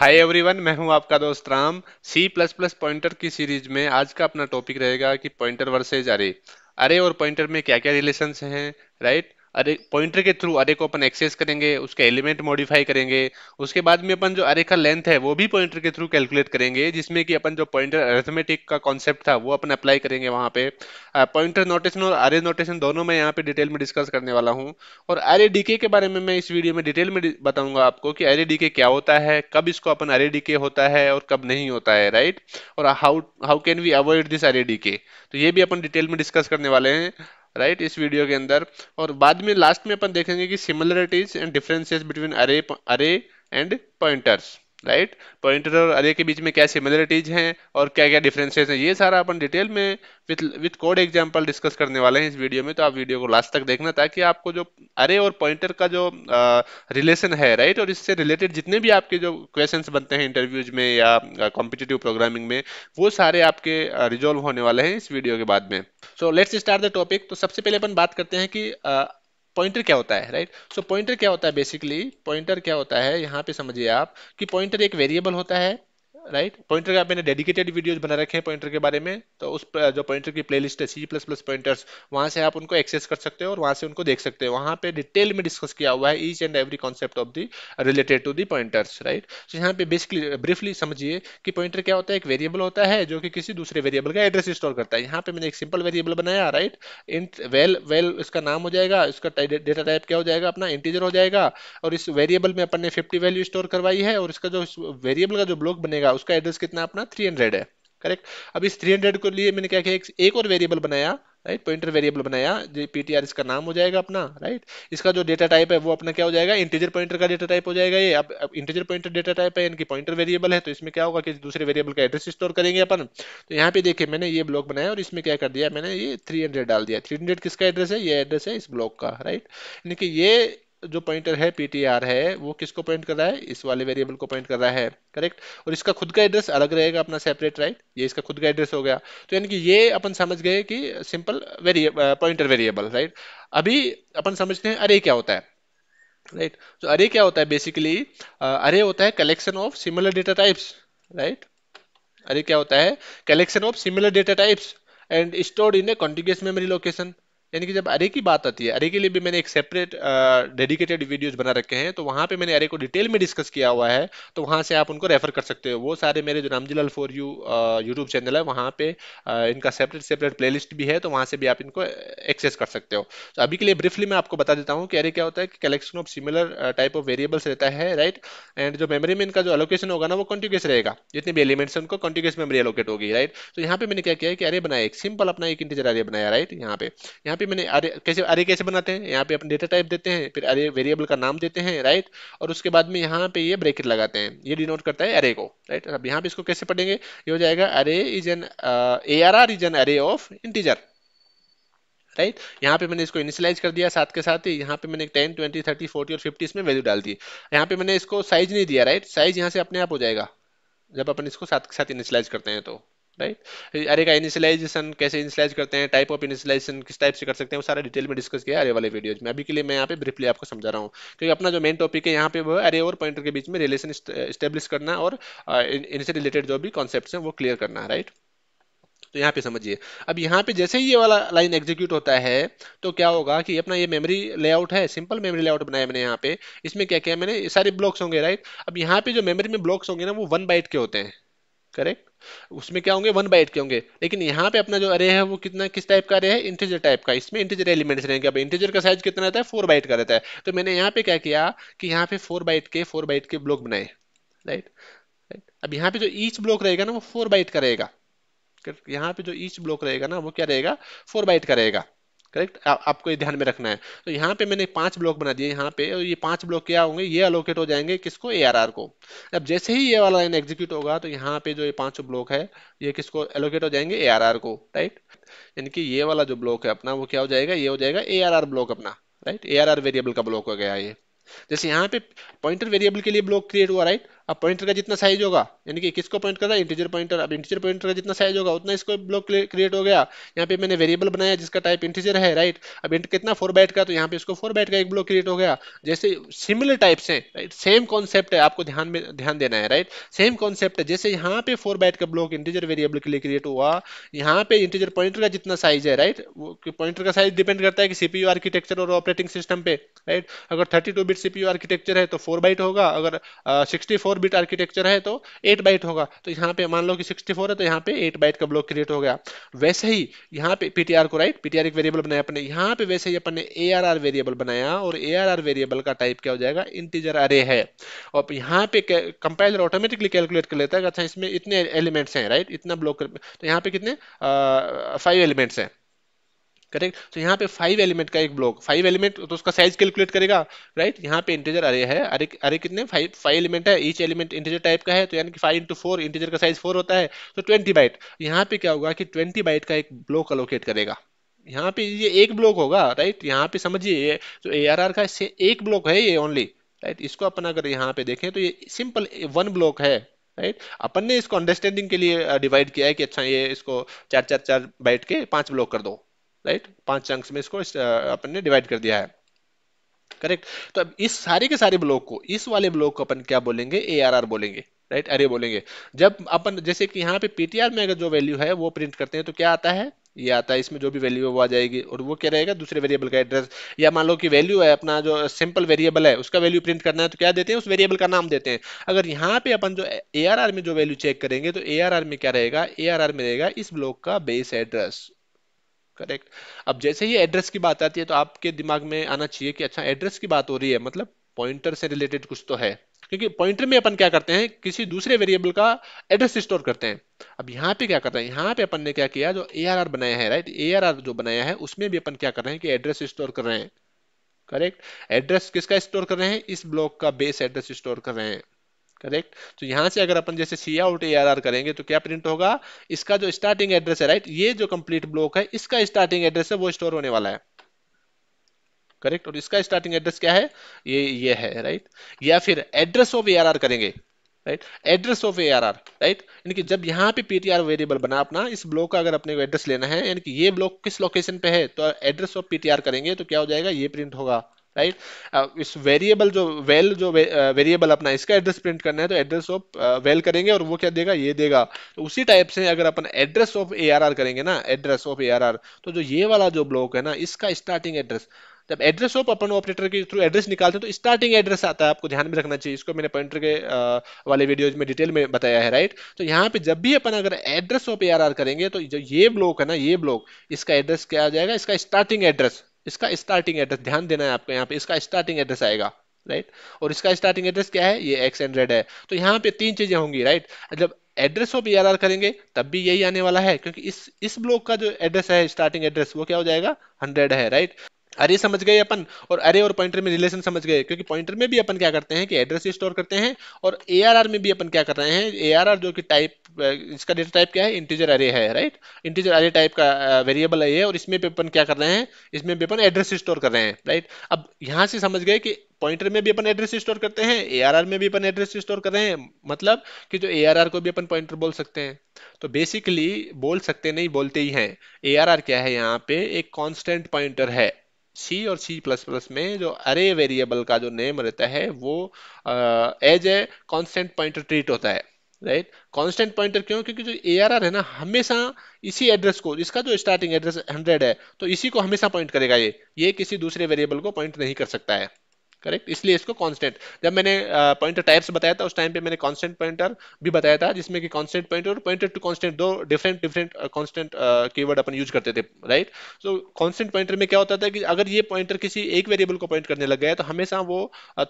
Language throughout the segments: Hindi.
हाय एवरीवन मैं हूं आपका दोस्त Ram C plus plus pointer की सीरीज में आज का अपना टॉपिक रहेगा कि पॉइंटर वर्सेज अरे अरे और पॉइंटर में क्या क्या रिलेशंस हैं राइट अरे पॉइंटर के थ्रू अरे को अपन एक्सेस करेंगे उसके एलिमेंट मॉडिफाई करेंगे उसके बाद में अपन जो अरे का लेंथ है वो भी पॉइंटर के थ्रू कैलकुलेट करेंगे जिसमें कि अपन जो पॉइंटर अरेथमेटिक का कॉन्सेप्ट था वो अपन अप्लाई करेंगे वहाँ पे पॉइंटर नोटेशन और अरे नोटेशन दोनों मैं यहाँ पे डिटेल में डिस्कस करने वाला हूँ और अरे डीके के बारे में मैं इस वीडियो में डिटेल में बताऊंगा आपको कि अरे डीके क्या होता है कब इसको अपन अरे डीके होता है और कब नहीं होता है राइट और how how can we avoid this अरे डीके तो ये भी अपन डिटेल में डिस्कस करने वाले हैं राइट इस वीडियो के अंदर और बाद में लास्ट में अपन देखेंगे कि सिमिलरिटीज एंड डिफरेंसेस बिटवीन अरे अरे एंड पॉइंटर्स राइट पॉइंटर और अरे के बीच में क्या सिमिलरिटीज हैं और क्या क्या डिफरेंसेस हैं ये सारा अपन डिटेल में with with code example discuss करने वाले हैं इस वीडियो में तो आप वीडियो को लास्ट तक देखना ताकि आपको जो अरे और पॉइंटर का जो रिलेशन है राइट और इससे रिलेटेड जितने भी आपके जो क्वेश्चन बनते हैं इंटरव्यूज में या कॉम्पिटिटिव प्रोग्रामिंग में वो सारे आपके रिजोल्व होने वाले हैं इस वीडियो के बाद में so let's start the topic तो सबसे पहले अपन बात करते हैं कि uh, पॉइंटर क्या होता है राइट सो पॉइंटर क्या होता है बेसिकली पॉइंटर क्या होता है यहाँ पे समझिए आप कि पॉइंटर एक वेरिएबल होता है राइट पॉइंटर का मैंने डेडिकेटेड वीडियोस बना रखे हैं पॉइंटर के बारे में तो उस जो पॉइंटर की प्लेलिस्ट है सी प्लस प्लस पॉइंटर्स वहां से आप उनको एक्सेस कर सकते हो और वहां से उनको देख सकते हो वहां पे डिटेल में डिस्कस किया हुआ है each and every concept of the related to the pointers right तो यहाँ पे बेसिकली ब्रीफली समझिए कि पॉइंटर क्या होता है एक वेरिएबल होता है जो कि किसी दूसरे वेरिएबल का एड्रेस स्टोर करता है यहाँ पे मैंने एक सिंपल वेरिएबल बनाया राइट इन वेल वेल इसका नाम हो जाएगा इसका डेटा टाइप क्या हो जाएगा अपना इंटीजर हो जाएगा और इस वेरिएबल में अपन ने फिफ्टी वैल्यू स्टोर करवाई है और इसका जो वेरिएबल का जो ब्लॉक बनेगा रहा उसका एड्रेस कितना अपना 300 है करेक्ट अब इस 300 को लिए मैंने क्या किया एक, एक और वेरिएबल बनाया राइट पॉइंटर वेरिएबल बनाया जो पीटीआर इसका नाम हो जाएगा अपना राइट इसका जो डेटा टाइप है वो अपना क्या हो जाएगा इंटीजर पॉइंटर का डेटा टाइप हो जाएगा ये अब इंटीजर पॉइंटर डेटा टाइप है इनकी पॉइंटर वेरिएबल है तो इसमें क्या होगा कि दूसरे वेरिएबल का एड्रेस स्टोर करेंगे अपन तो यहाँ पे देखिए मैंने ये ब्लॉक बनाया और इसमें क्या कर दिया मैंने ये थ्री डाल दिया थ्री किसका एड्रेस है ये एड्रेस है इस ब्लॉक का राइट यानी कि ये जो पॉइंटर है पीटीआर है वो किसको पॉइंट कर रहा है इस वाले वेरिएबल को पॉइंट कर रहा है करेक्ट और इसका खुद का एड्रेस अलग रहेगा अपना सेपरेट राइट ये इसका खुद का एड्रेस हो गया तो यानी कि ये अपन समझ गए कि simple variable pointer variable right अभी अपन समझते हैं अरे क्या होता है राइट तो अरे क्या होता है बेसिकली अरे होता है collection of similar data types right अरे क्या होता है collection of similar data types and stored in a contiguous memory location यानी कि जब अरे की बात आती है अरे के लिए भी मैंने एक सेपरेट डेडिकेटेड वीडियोस बना रखे हैं तो वहाँ पे मैंने अरे को डिटेल में डिस्कस किया हुआ है तो वहाँ से आप उनको रेफर कर सकते हो वो सारे मेरे जो Ramjilal for you YouTube channel है वहाँ पे आ, इनका सेपरेट सेपरेट प्ले भी है तो वहाँ से भी आप इनको एक्सेस कर सकते हो तो अभी के लिए ब्रीफली मैं आपको बता देता हूँ कि अरे क्या होता है कि collection of similar type of variables रहता है राइट एंड जो मेमरी में इनका जो अलोकेशन होगा ना वो कॉन्टिग्यूस रहेगा जितने भी एलिमेंट्स हैं उनको कॉन्टिग्यूस मेमरी एलोकेट होगी राइट तो यहाँ पे मैंने क्या किया कि अरे बनाया एक सिंपल अपना एक इंटीजर अरे बनाया राइट यहाँ पे यहाँ पे मैंने अरे कैसे अरे कैसे बनाते हैं यहाँ पे अपने डेटा टाइप देते हैं फिर अरे वेरिएबल का नाम देते हैं राइट और उसके बाद में यहाँ पे ये ब्रेकेट लगाते हैं ये डिनोट करता है अरे को राइट अब यहाँ पे इसको कैसे पढ़ेंगे ये हो जाएगा array is an A are are is an array of integer right right? यहाँ पे मैंने इसको इनिशियलाइज कर दिया साथ के साथ ही यहाँ पे मैंने टेन ट्वेंटी थर्टी फोर्टी और फिफ्टी इसमें वैल्यू डाल दी यहाँ पे मैंने इसको साइज नहीं दिया राइट साइज यहाँ से अपने आप हो जाएगा जब अपन इसको साथ के साथ इनिशियलाइज करते हैं तो राइट अरे का इनिशियलाइजेशन कैसे इनिशियलाइज करते हैं टाइप ऑफ इनिशियलाइजेशन किस टाइप से कर सकते हैं वो सारा डिटेल में डिस्कस किया अरे वाले वीडियोज में अभी के लिए मैं यहाँ पे ब्रीफली आपको समझा रहा हूँ क्योंकि अपना जो मेन टॉपिक है यहाँ पे वो अरे और पॉइंटर के बीच में रिलेशन स्टेब्लिश करना और इनसे रिलेटेड जो भी कॉन्सेप्ट है वो क्लियर करना राइट तो यहाँ पे समझिए अब यहाँ पे जैसे ही ये वाला लाइन एग्जीक्यूट होता है तो क्या होगा कि अपना ये मेमोरी लेआउट है सिंपल मेमोरी लेआउट बनाया मैंने यहाँ पे इसमें क्या किया मैंने सारे ब्लॉक्स होंगे राइट अब यहाँ पे जो मेमोरी में ब्लॉक्स होंगे ना वो वन बाइट के होते हैं करेक्ट उसमें क्या होंगे वन बाइट के होंगे लेकिन यहाँ पे अपना जो अरे है वो कितना किस टाइप का अरे है इंटीजर टाइप का इसमें इंटीजर एलिमेंट्स रहेंगे अब इंटीजर का साइज कितना रहता है फोर बाइट का रहता है तो मैंने यहाँ पे क्या किया कि यहाँ पे फोर बाइट के फोर बाइट के ब्लॉक बनाए राइट राइट अब यहाँ पे जो ईच ब्लॉक रहेगा ना वो फोर बाइट का रहेगा यहाँ पे जो ईच ब्लॉक रहेगा ना वो क्या रहेगा फोर बाइट का रहेगा करेक्ट आपको ये ध्यान में रखना है तो यहाँ पे मैंने पांच ब्लॉक बना दिए यहाँ पे और ये पांच ब्लॉक क्या होंगे ये अलोकेट हो जाएंगे किसको एआरआर को अब जैसे ही ये वाला लाइन एग्जीक्यूट होगा तो यहाँ पे जो ये पांच ब्लॉक है ये किसको एलोकेट हो जाएंगे एआरआर को राइट यानी कि ये वाला जो ब्लॉक है अपना वो क्या हो जाएगा ये हो जाएगा ए ब्लॉक अपना राइट एआरआर वेरिएबल का ब्लॉक हो गया ये जैसे यहाँ पे पॉइंटर वेरिएबल के लिए ब्लॉक क्रिएट हुआ राइट अब पॉइंटर का जितना साइज होगा यानी कि किसको पॉइंट कर रहा है इंटीजर पॉइंटर अब इंटीजर पॉइंटर का जितना साइज होगा उतना इसको ब्लॉक क्रिएट हो गया यहाँ पे मैंने वेरिएबल बनाया जिसका टाइप इंटीजर है राइट अब इंट कितना फोर बाइट का तो यहाँ पे इसको फोर बाइट का एक ब्लॉक क्रिएट हो गया जैसे सिमिलर टाइप्स हैं राइट सेम कॉन्सेप्ट है आपको ध्यान में ध्यान देना है राइट सेम कॉन्सेप्ट है जैसे यहाँ पे फोर बाइट का ब्लॉक इंटीजर वेरिएबल के लिए क्रिएट हुआ यहाँ पे इंटीजर पॉइंटर का जितना साइज है राइट पॉइंटर का साइज डिपेंड करता है कि सीपीयू आर्किटेक्चर और ऑपरेटिंग सिस्टम पे राइट अगर थर्टी बिट सीपीयू आर्किटेक्चर है तो फोर बाइट होगा अगर sixty uh, four bit architecture है तो एट बाइट होगा तो यहाँ पे मान लो कि सिक्सटी है तो यहाँ पे एट बाइट का ब्लॉक क्रिएट हो गया वैसे ही यहाँ पे पीटीआर को राइट पीटीआर एक वेरिएबल बनाया अपने यहाँ पे वैसे ही अपन ने ए वेरिएबल बनाया और ए वेरिएबल का टाइप क्या हो जाएगा इंटीजर अरे है और यहाँ पे कंपाइलर ऑटोमेटिकली कैलकुलेट कर लेता है अच्छा इसमें इतने एलिमेंट्स हैं राइट इतना ब्लॉक तो यहाँ पे कितने फाइव एलिमेंट्स हैं करेक्ट तो यहाँ पे फाइव एलिमेंट का एक ब्लॉक फाइव एलिमेंट तो उसका साइज कैलकुलेट करेगा राइट यहाँ पे इंटीजर अरे है अरे अरे कितने फाइव फाइव एलिमेंट है ईच एलिमेंट इंटीजर टाइप का है तो यानी कि फाइव इंटू फोर इंटीजर का साइज फोर होता है तो ट्वेंटी बाइट यहाँ पे क्या होगा कि ट्वेंटी बाइट का एक ब्लॉक अलोकेट करेगा यहाँ पे ये एक ब्लॉक होगा राइट यहाँ पे समझिए जो ए आर आर का इससे एक ब्लॉक है ये ओनली राइट इसको अपन अगर यहाँ पे देखें तो ये सिंपल वन ब्लॉक है राइट अपन ने इसको अंडरस्टैंडिंग के लिए डिवाइड uh, किया है कि अच्छा ये इसको चार चार चार बाइट के पांच ब्लॉक कर दो राइट पांच चंक्स में इसको अपन ने डिवाइड कर दिया है करेक्ट तो अब इस सारे के सारे ब्लॉक को इस वाले ब्लॉक को अपन क्या बोलेंगे ए बोलेंगे राइट अरे बोलेंगे जब अपन जैसे कि यहाँ पे पीटीआर में अगर जो वैल्यू है वो प्रिंट करते हैं तो क्या आता है ये आता है इसमें जो भी वैल्यू है वो आ जाएगी और वो क्या रहेगा दूसरे वेरिएबल का एड्रेस या मान लो कि वैल्यू है अपना जो सिंपल वेरिएबल है उसका वैल्यू प्रिंट करना है तो क्या देते हैं उस वेरिएबल का नाम देते हैं अगर यहाँ पे अपन जो ए में जो वैल्यू चेक करेंगे तो ए में क्या रहेगा ए में रहेगा इस ब्लॉक का बेस एड्रेस करेक्ट अब जैसे ही एड्रेस की बात आती है तो आपके दिमाग में आना चाहिए कि अच्छा एड्रेस की बात हो रही है मतलब पॉइंटर से रिलेटेड कुछ तो है क्योंकि पॉइंटर में अपन क्या करते हैं किसी दूसरे वेरिएबल का एड्रेस स्टोर करते हैं अब यहाँ पे क्या कर रहे हैं यहाँ पे अपन ने क्या किया जो ए बनाया है राइट ए जो बनाया है उसमें भी अपन क्या कर रहे हैं कि एड्रेस स्टोर कर रहे हैं करेक्ट एड्रेस किसका स्टोर कर रहे हैं इस ब्लॉक का बेस एड्रेस स्टोर कर रहे हैं करेक्ट तो यहाँ से अगर अपन जैसे सी आउट ए करेंगे तो क्या प्रिंट होगा इसका जो स्टार्टिंग एड्रेस है राइट ये जो कंप्लीट ब्लॉक है इसका स्टार्टिंग एड्रेस है वो स्टोर होने वाला है करेक्ट और इसका स्टार्टिंग एड्रेस क्या है ये ये है राइट या फिर एड्रेस ऑफ ए करेंगे right address of a right यानी कि जब यहाँ पे पीटीआर वेरिएबल बना अपना इस ब्लॉक का अगर अपने को एड्रेस लेना है यानी कि ये ब्लॉक किस लोकेशन पे है तो एड्रेस ऑफ पीटीआर करेंगे तो क्या हो जाएगा ये प्रिंट होगा राइट right? Uh, इस वेरिएबल जो वेल जो वेरिएबल uh, अपना इसका एड्रेस प्रिंट करना है तो एड्रेस ऑफ वेल करेंगे और वो क्या देगा ये देगा तो उसी टाइप से अगर अपन एड्रेस ऑफ ए करेंगे ना एड्रेस ऑफ ए तो जो ये वाला जो ब्लॉक है ना इसका स्टार्टिंग एड्रेस जब एड्रेस ऑफ अपन ऑपरेटर के थ्रू एड्रेस निकालते हैं तो स्टार्टिंग एड्रेस आता है आपको ध्यान में रखना चाहिए इसको मैंने पॉइंटर के uh, वाले वीडियोज में डिटेल में बताया है राइट तो यहाँ पे जब भी अपन अगर एड्रेस ऑफ ए करेंगे तो जो ये ब्लॉक है ना ये ब्लॉक इसका एड्रेस क्या आ जाएगा इसका स्टार्टिंग एड्रेस इसका स्टार्टिंग एड्रेस ध्यान देना है आपको यहाँ पे इसका स्टार्टिंग एड्रेस आएगा राइट और इसका स्टार्टिंग एड्रेस क्या है ये एक्स एंड्रेड है तो यहाँ पे तीन चीजें होंगी राइट जब एड्रेस ऑफ ए करेंगे तब भी यही आने वाला है क्योंकि इस इस ब्लॉक का जो एड्रेस है स्टार्टिंग एड्रेस वो क्या हो जाएगा हंड्रेड है राइट right? अरे समझ गए अपन और अरे और पॉइंटर में रिलेशन समझ गए क्योंकि पॉइंटर में भी अपन क्या करते हैं कि एड्रेस स्टोर करते हैं और ए में भी अपन क्या कर रहे हैं ए जो कि टाइप इसका डेटा टाइप क्या है इंटीजर अरे है राइट इंटीजर अरे टाइप का वेरिएबल है और इसमें भी अपन क्या कर रहे हैं इसमें भी अपन एड्रेस स्टोर कर रहे हैं राइट अब यहाँ से समझ गए कि पॉइंटर में भी अपन एड्रेस स्टोर करते हैं ए में भी अपन एड्रेस स्टोर कर रहे हैं मतलब कि जो ए को भी अपन पॉइंटर बोल सकते हैं तो बेसिकली बोल सकते नहीं बोलते ही हैं ए क्या है यहाँ पे एक कॉन्स्टेंट पॉइंटर है सी और सी प्लस प्लस में जो अरे वेरिएबल का जो नेम रहता है वो as a constant pointer treat होता है राइट कांस्टेंट पॉइंटर क्यों क्योंकि जो ए आर आर है ना हमेशा इसी एड्रेस को इसका जो स्टार्टिंग एड्रेस 100 है तो इसी को हमेशा पॉइंट करेगा ये ये किसी दूसरे वेरिएबल को पॉइंट नहीं कर सकता है करेक्ट इसलिए इसको कांस्टेंट जब मैंने पॉइंटर टाइप्स बताया था उस टाइम पे मैंने कांस्टेंट पॉइंटर भी बताया था जिसमें कि कांस्टेंट पॉइंटर और पॉइंटर टू कांस्टेंट दो डिफरेंट डिफरेंट कांस्टेंट कीवर्ड अपन यूज करते थे राइट सो कांस्टेंट पॉइंटर में क्या होता था कि अगर ये पॉइंटर किसी एक वेरिएबल को पॉइंट करने लग गया तो हमेशा वो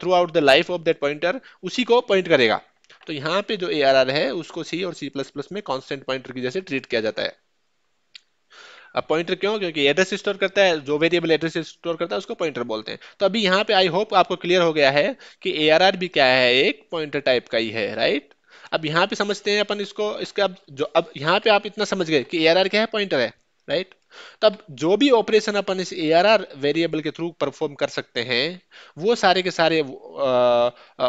throughout the life of that pointer उसी को पॉइंट करेगा तो यहाँ पे जो ए है उसको सी और सी प्लस प्लस में कॉन्स्टेंट पॉइंटर की जैसे ट्रीट किया जाता है अब पॉइंटर क्यों क्योंकि एड्रेस स्टोर करता है जो वेरिएबल एड्रेस स्टोर करता है उसको पॉइंटर बोलते हैं तो अभी यहाँ पे आई होप आपको क्लियर हो गया है कि ए भी क्या है एक पॉइंटर टाइप का ही है राइट अब यहाँ पे समझते हैं अपन इसको इसका अब जो अब यहाँ पे आप इतना समझ गए कि ए क्या है पॉइंटर है राइट तब जो भी ऑपरेशन अपन इस ए वेरिएबल के थ्रू परफॉर्म कर सकते हैं वो सारे के सारे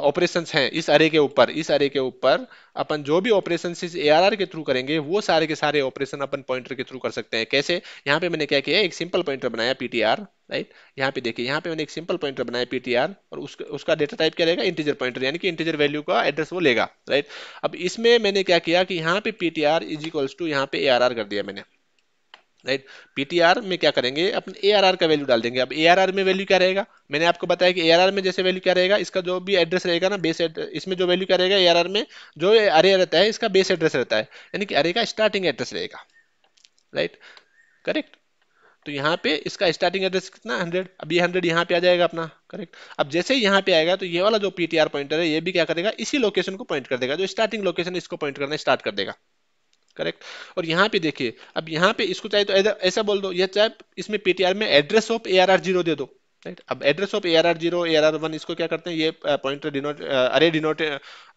ऑपरेशंस हैं इस अरे के ऊपर इस अरे के ऊपर अपन जो भी ऑपरेशन इस ए के थ्रू करेंगे वो सारे के सारे ऑपरेशन अपन पॉइंटर के थ्रू कर सकते हैं कैसे यहाँ पे मैंने क्या किया एक सिंपल पॉइंटर बनाया पी राइट यहाँ पे देखिए यहाँ पे मैंने एक सिंपल पॉइंटर बनाया पीटीआर और उसका उसका डेटा टाइप क्या रहेगा इंटीजर पॉइंटर यानी कि इंटीजर वैल्यू का एड्रेस वो लेगा राइट अब इसमें मैंने क्या किया कि यहाँ पे पीटीआर इज इक्वल्स टू यहाँ पे ए कर दिया मैंने राइट पीटीआर में क्या करेंगे अपने एआरआर का वैल्यू डाल देंगे अब एआरआर में वैल्यू क्या रहेगा मैंने आपको बताया कि एआरआर में जैसे वैल्यू क्या रहेगा इसका जो भी एड्रेस रहेगा ना बेस इसमें जो वैल्यू क्या रहेगा एआरआर में जो अरे रहता है इसका बेस एड्रेस रहता है यानी कि अरे का स्टार्टिंग एड्रेस रहेगा राइट करेक्ट तो यहाँ पे इसका स्टार्टिंग एड्रेस कितना हंड्रेड अब ये हंड्रेड यहाँ पे आ जाएगा अपना करेक्ट अब जैसे ही यहाँ पे आएगा तो ये वाला जो पीटीआर पॉइंटर है ये भी क्या करेगा इसी लोकेशन को पॉइंट कर देगा जो स्टार्टिंग लोकेशन इसको पॉइंट करना स्टार्ट कर देगा करेक्ट और यहाँ पे देखिए अब यहाँ पे इसको चाहे तो ऐसा बोल दो यह चाहे इसमें पीटीआर में एड्रेस ऑफ ए जीरो दे दो राइट अब address of A R R zero A are R one इसको क्या करते हैं ये पॉइंटर डिनोट अरे डिनोट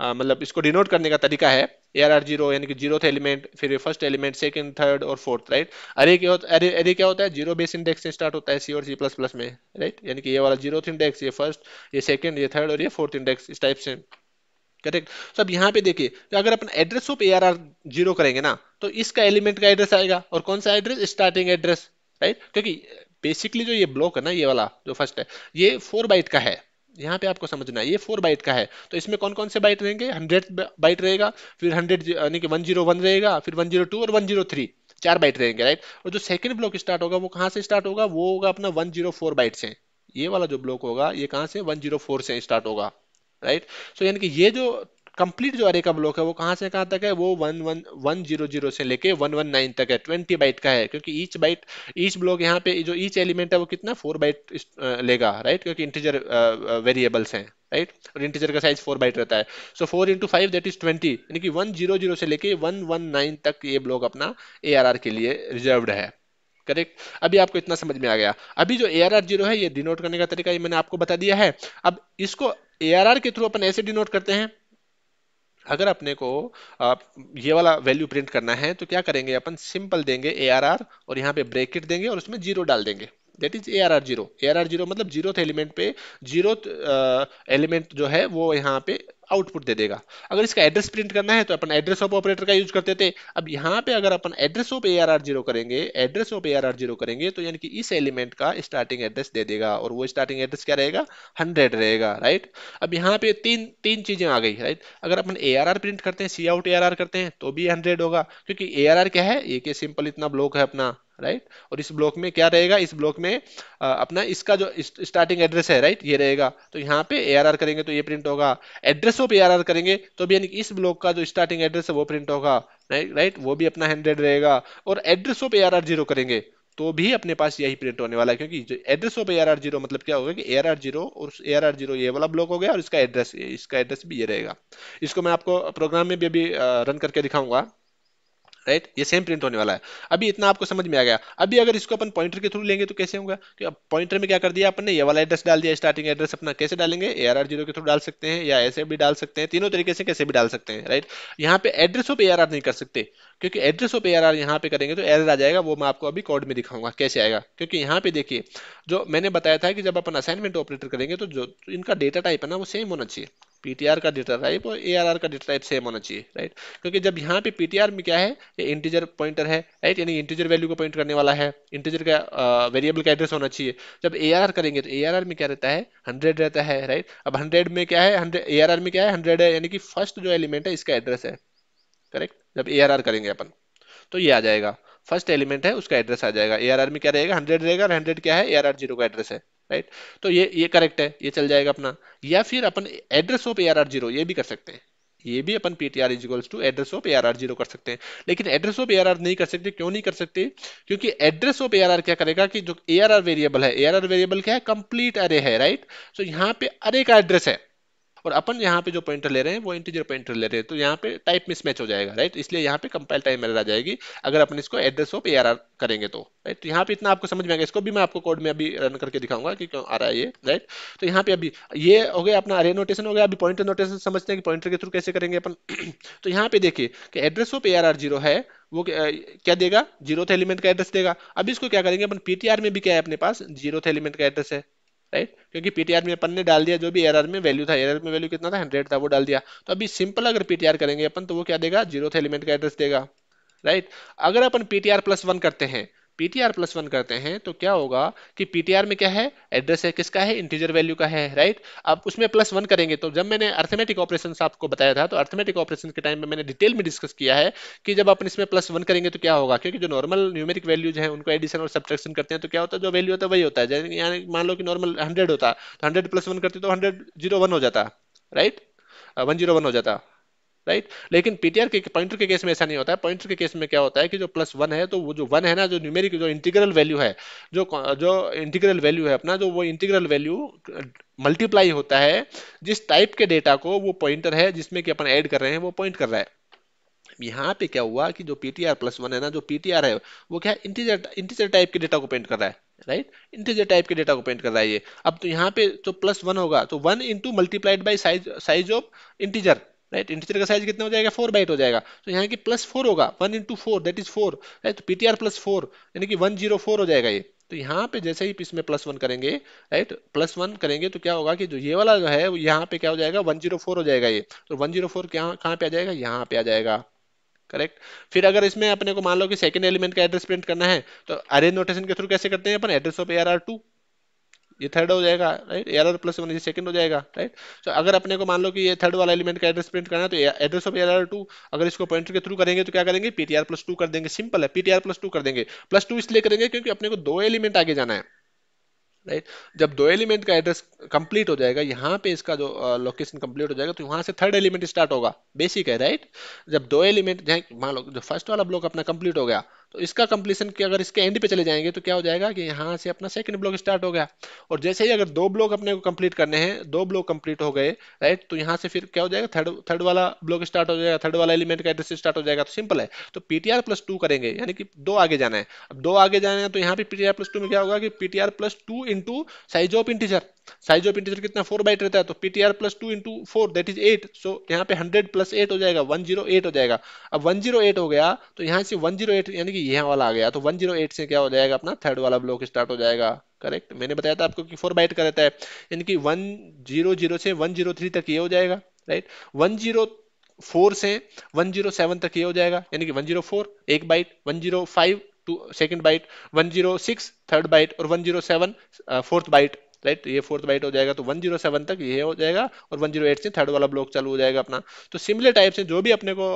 मतलब इसको डिनोट करने का तरीका है ए आर आर जीरो यानी कि थे एलिमेंट फिर फर्स्ट एलिमेंट सेकंड थर्ड और फोर्थ राइट अरे क्या होता अरे अरे क्या होता है जीरो बेस इंडेक्स से स्टार्ट होता है सी और सी प्लस प्लस में राइट यानी कि ये वाला जीरो इंडेक्स ये फर्स्ट ये सेकंड ये थर्ड और ये फोर्थ इंडेक्स इस टाइप से करेक्ट तो अब यहाँ पे देखिए तो अगर अपन एड्रेस ऑफ ए जीरो करेंगे ना तो इसका एलिमेंट का एड्रेस आएगा और कौन सा एड्रेस स्टार्टिंग एड्रेस राइट क्योंकि बेसिकली जो ये ब्लॉक है ना ये वाला जो फर्स्ट है ये फोर बाइट का है यहाँ पे आपको समझना है ये फोर बाइट का है तो इसमें कौन कौन से बाइट रहेंगे हंड्रेड बाइट रहेगा फिर हंड्रेड यानी कि वन जीरो वन रहेगा फिर वन जीरो टू और वन जीरो थ्री चार बाइट रहेंगे राइट और जो सेकंड ब्लॉक स्टार्ट होगा वो कहाँ से स्टार्ट होगा वो होगा अपना वन जीरो फोर बाइट से ये वाला जो ब्लॉक होगा ये कहाँ से वन जीरो फोर से स्टार्ट होगा राइट सो यानी कि ये जो कंप्लीट जो अरे का ब्लॉक है वो कहाँ से कहाँ तक है वो one one one zero zero से लेके वन वन नाइन तक है ट्वेंटी बाइट का है क्योंकि ईच बाइट ईच ब्लॉक यहाँ पे जो ईच एलिमेंट है वो कितना फोर बाइट लेगा राइट क्योंकि इंटीजर वेरिएबल्स हैं राइट और इंटीजर का साइज फोर बाइट रहता है so four into five that is twenty यानी कि वन जीरो जीरो से लेके वन वन नाइन तक ये ब्लॉक अपना ए के लिए रिजर्व है करेक्ट अभी आपको इतना समझ में आ गया अभी जो ए आर आर जीरो है ये डिनोट करने का तरीका ये मैंने आपको बता दिया है अब इसको एआरआर के थ्रू अपन ऐसे डिनोट करते हैं अगर अपने को आप ये वाला वैल्यू प्रिंट करना है तो क्या करेंगे अपन सिंपल देंगे एआरआर और यहाँ पे ब्रेकेट देंगे और उसमें जीरो डाल देंगे that is A are R zero A are R zero मतलब जीरो एलिमेंट पे जीरो एलिमेंट uh, जो है वो यहाँ पे आउटपुट दे देगा अगर इसका एड्रेस प्रिंट करना है तो अपन एड्रेस ऑफ ऑपरेटर का यूज करते थे अब यहाँ पे अगर अपन address of A R R zero करेंगे address of A R R zero करेंगे तो यानी कि इस एलिमेंट का स्टार्टिंग एड्रेस दे देगा और वो स्टार्टिंग एड्रेस क्या रहेगा हंड्रेड रहेगा राइट अब यहाँ पे तीन तीन चीजें आ गई राइट अगर अपन ए आर आर प्रिंट करते हैं C out A are R करते हैं तो भी हंड्रेड होगा क्योंकि ए आर आर क्या है एक सिंपल इतना ब्लॉक है अपना राइट और इस ब्लॉक में क्या रहेगा इस ब्लॉक में आ, अपना इसका जो स्टार्टिंग एड्रेस है राइट ये रहेगा तो यहाँ पे एआरआर करेंगे तो ये प्रिंट होगा एड्रेस ऑफ एआरआर करेंगे तो भी यानी इस ब्लॉक का जो स्टार्टिंग एड्रेस है वो प्रिंट होगा राइट राइट वो भी अपना हंड्रेड रहेगा और एड्रेस ऑफ एआरआर जीरो करेंगे तो भी अपने पास यही प्रिंट होने वाला है क्योंकि जो एड्रेस ऑफ एआरआर जीरो मतलब क्या होगा कि एआरआर जीरो और एआरआर जीरो ये वाला ब्लॉक हो गया और इसका एड्रेस इसका एड्रेस भी ये रहेगा इसको मैं आपको प्रोग्राम में भी अभी रन करके दिखाऊंगा राइट ये सेम प्रिंट होने वाला है अभी इतना आपको समझ में आ गया अभी अगर इसको अपन पॉइंटर के थ्रू लेंगे तो कैसे होगा कि अब पॉइंटर में क्या कर दिया अपन ने ये वाला एड्रेस डाल दिया स्टार्टिंग एड्रेस अपना कैसे डालेंगे ए आर आर जीरो के थ्रू डाल सकते हैं या ऐसे भी डाल सकते हैं तीनों तरीके से कैसे भी डाल सकते हैं राइट यहाँ पे address of A R R नहीं कर सकते क्योंकि address of A R R यहाँ पे करेंगे तो एरर आ जाएगा वो मैं आपको अभी कोड में दिखाऊंगा कैसे आएगा क्योंकि यहाँ पे देखिए जो मैंने बताया था कि जब अपन असाइनमेंट ऑपरेटर करेंगे तो जो इनका डेटा टाइप है ना वो सेम होना चाहिए पीटीआर का डेटा टाइप और एआरआर का डेटा टाइप सेम होना चाहिए राइट क्योंकि जब यहाँ पे पीटीआर में क्या है ये इंटीजर पॉइंटर है राइट यानी इंटीजर वैल्यू को पॉइंट करने वाला है इंटीजर का वेरिएबल का एड्रेस होना चाहिए जब एआरआर करेंगे तो एआरआर में क्या रहता है हंड्रेड रहता है राइट अब हंड्रेड में क्या है आर आर में क्या है हंड्रेड है यानी कि फर्स्ट जो एलिमेंट है इसका एड्रेस है करेक्ट जब आर करेंगे अपन तो ये आ जाएगा फर्स्ट एलिमेंट है उसका एड्रेस आ जाएगा एआरआर में क्या रहेगा हंड्रेड रहेगा हंड्रेड क्या है एआरआर जीरो का एड्रेस है राइट तो ये ये करेक्ट है ये चल जाएगा अपना या फिर अपन address of A R R zero ये भी कर सकते हैं ये भी अपन P T R equals to address of A R R zero कर सकते हैं लेकिन address of A R R नहीं कर सकते क्यों नहीं कर सकते क्योंकि address of A R R क्या करेगा कि जो ए आर आर वेरिएबल है ए आर आर वेरिएबल क्या है कंप्लीट अरे है राइट सो so, यहाँ पे अरे का एड्रेस है और अपन यहाँ पे जो पॉइंटर ले रहे हैं वो इंटीजर पॉइंटर ले रहे हैं तो यहाँ पे टाइप मिसमैच हो जाएगा राइट इसलिए यहाँ पे कंपाइल टाइम एरर आ जाएगी अगर अपन इसको एड्रेस ऑफ ए करेंगे तो राइट तो यहाँ पे इतना आपको समझ में आएगा इसको भी मैं आपको कोड में अभी रन करके दिखाऊंगा कि क्यों आ रहा है ये राइट तो यहाँ पे अभी ये हो गया अपना अरे नोटेशन हो गया अभी पॉइंटर नोटेशन समझते हैं कि पॉइंटर के थ्रू कैसे करेंगे अपन तो यहाँ पे देखिए कि address of A R R zero है वो क्या देगा जीरो एलिमेंट का एड्रेस देगा अब इसको क्या करेंगे अपन पीटीआर में भी क्या है अपने पास जीरो एलिमेंट का एड्रेस है राइट क्योंकि पीटीआर में अपन ने डाल दिया जो भी एरर में वैल्यू था एरर में वैल्यू कितना था हंड्रेड था वो डाल दिया तो अभी सिंपल अगर पीटीआर करेंगे अपन तो वो क्या देगा थे एलिमेंट का एड्रेस देगा राइट अगर अपन पीटीआर प्लस वन करते हैं पीटीआर प्लस वन करते हैं तो क्या होगा कि पीटीआर में क्या है एड्रेस है किसका है इंटीजर वैल्यू का है राइट अब उसमें प्लस वन करेंगे तो जब मैंने अर्थमेटिक ऑपरेशन आपको बताया था तो अर्थमेटिक ऑपरेशन के टाइम में मैंने डिटेल में डिस्कस किया है कि जब आप इसमें प्लस वन करेंगे तो क्या होगा क्योंकि जो नॉर्मल न्यूमेरिक वैल्यूज है उनको एडिशन और सब्सट्रक्शन करते हैं तो क्या होता है जो वैल्यू होता है वही होता है यानी मान लो कि नॉर्मल हंड्रेड होता तो हंड्रेड प्लस वन करते तो हंड्रेड जीरो वन हो जाता राइट वन जीरो वन हो जाता राइट लेकिन पीटीआर के पॉइंटर के केस में ऐसा नहीं होता है पॉइंटर के केस में क्या होता है कि जो प्लस वन है तो वो जो वन है ना जो न्यूमेरिक जो इंटीग्रल वैल्यू है जो जो इंटीग्रल वैल्यू है अपना जो वो इंटीग्रल वैल्यू मल्टीप्लाई होता है जिस टाइप के डेटा को वो पॉइंटर है जिसमें कि अपन ऐड कर रहे हैं वो पॉइंट कर रहा है यहाँ पे क्या हुआ कि जो पीटीआर प्लस वन है ना जो पीटीआर है वो क्या इंटीजर इंटीजर टाइप के डेटा को पेंट कर रहा है राइट इंटीजर टाइप के डेटा को पेंट कर रहा है ये अब तो यहाँ पे जो प्लस वन होगा तो one into multiplied by size size of integer right integer का साइज कितना हो जाएगा फोर बाइट हो जाएगा तो यहाँ की प्लस फोर होगा one into four that is four right तो पीटीआर प्लस फोर यानी कि वन जीरो फोर हो जाएगा ये तो यहाँ पे जैसे ही इसमें प्लस वन करेंगे राइट प्लस वन करेंगे तो क्या होगा कि जो ये वाला जो है वो यहाँ पे क्या हो जाएगा वन जीरो फोर हो जाएगा ये तो वन जीरो फोर कहाँ पे आ जाएगा यहाँ पे आ जाएगा करेक्ट फिर अगर इसमें अपने को मान लो कि सेकंड एलिमेंट का एड्रेस प्रिंट करना है तो अरे नोटेशन के थ्रू कैसे करते हैं अपन address of A R R two ये थर्ड हो जाएगा राइट आर प्लस वन ये सेकंड हो जाएगा राइट तो अगर अपने को मान लो कि ये थर्ड वाला एलिमेंट का एड्रेस प्रिंट करना है तो एड्रेस ऑफ आर टू अगर इसको पॉइंटर के थ्रू करेंगे तो क्या करेंगे पीटीआर प्लस टू कर देंगे सिंपल है पीटीआर प्लस टू कर देंगे प्लस टू इसलिए करेंगे क्योंकि अपने को दो एलिमेंट आगे जाना है राइट right? जब दो एलिमेंट का एड्रेस कंप्लीट हो जाएगा यहाँ पे इसका जो लोकेशन कंप्लीट हो जाएगा तो यहाँ से थर्ड एलिमेंट स्टार्ट होगा बेसिक है राइट right? जब दो एलिमेंट मान लो जो फर्स्ट वाला ब्लॉक अपना कंप्लीट हो गया तो इसका कंप्लीसन अगर इसके एंड पे चले जाएंगे तो क्या हो जाएगा कि यहाँ से अपना सेकंड ब्लॉक स्टार्ट हो गया और जैसे ही अगर दो ब्लॉक अपने को कंप्लीट करने हैं दो ब्लॉक कंप्लीट हो गए राइट तो यहाँ से फिर क्या हो जाएगा थर्ड थर्ड वाला ब्लॉक स्टार्ट हो जाएगा थर्ड वाला एलिमेंट का एड्रेस स्टार्ट हो जाएगा तो सिंपल है तो पीटीआर प्लस टू करेंगे यानी कि दो आगे जाना है अब दो आगे जाना है तो यहाँ पे पीटीआर प्लस टू में क्या होगा कि PTR plus two into size of integer size of integer कितना फोर बाइट रहता है तो PTR plus two into four that is eight so यहाँ पे हंड्रेड प्लस एट हो जाएगा वन जीरो एट हो जाएगा अब वन जीरो एट हो गया तो यहाँ से वन जीरो एट यानी कि यहाँ वाला आ गया तो वन जीरो एट से क्या हो जाएगा अपना थर्ड वाला ब्लॉक स्टार्ट हो जाएगा करेक्ट मैंने बताया था आपको कि फोर बाइट का रहता है यानी कि वन जीरो जीरो से वन जीरो थ्री तक ये हो जाएगा राइट वन जीरो फोर से वन जीरो सेवन तक ये हो जाएगा यानी कि वन जीरो फोर एक byte one zero five two second byte one zero six third byte और one zero seven fourth byte right ये फोर्थ बाइट हो जाएगा तो 107 तक ये हो जाएगा और 108 से थर्ड वाला ब्लॉक चालू हो जाएगा अपना तो सिमिलर टाइप से जो भी अपने को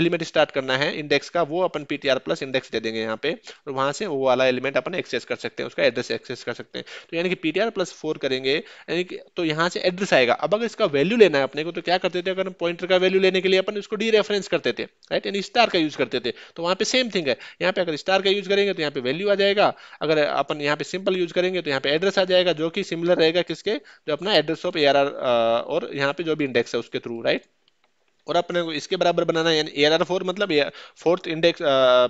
एलिमेंट स्टार्ट करना है इंडेक्स का वो अपन पी प्लस इंडेक्स दे देंगे यहाँ पे और वहाँ से वो वाला एलिमेंट अपन एक्सेस कर सकते हैं उसका एड्रेस एक्सेस कर सकते हैं तो यानी कि पी प्लस फोर करेंगे यानी कि तो यहाँ से एड्रेस आएगा अब अगर इसका वैल्यू लेना है अपने को तो क्या करते थे अगर हम पॉइंटर का वैल्यू लेने के लिए अपन इसको डी रेफरेंस करते थे राइट यानी स्टार का यूज करते थे तो वहाँ पे सेम थिंग है यहाँ पे अगर स्टार का यूज करेंगे तो यहाँ पे वैल्यू आ जाएगा अगर अपन यहाँ पे सिंपल यूज करेंगे तो यहाँ पे एड्रेस आ जाएगा रहेगा जो कि सिमिलर रहेगा किसके जो अपना एड्रेस ऑफ ए और यहाँ पे जो भी इंडेक्स है उसके थ्रू राइट और अपने को इसके बराबर बनाना है यानी ए आर फोर मतलब फोर्थ इंडेक्स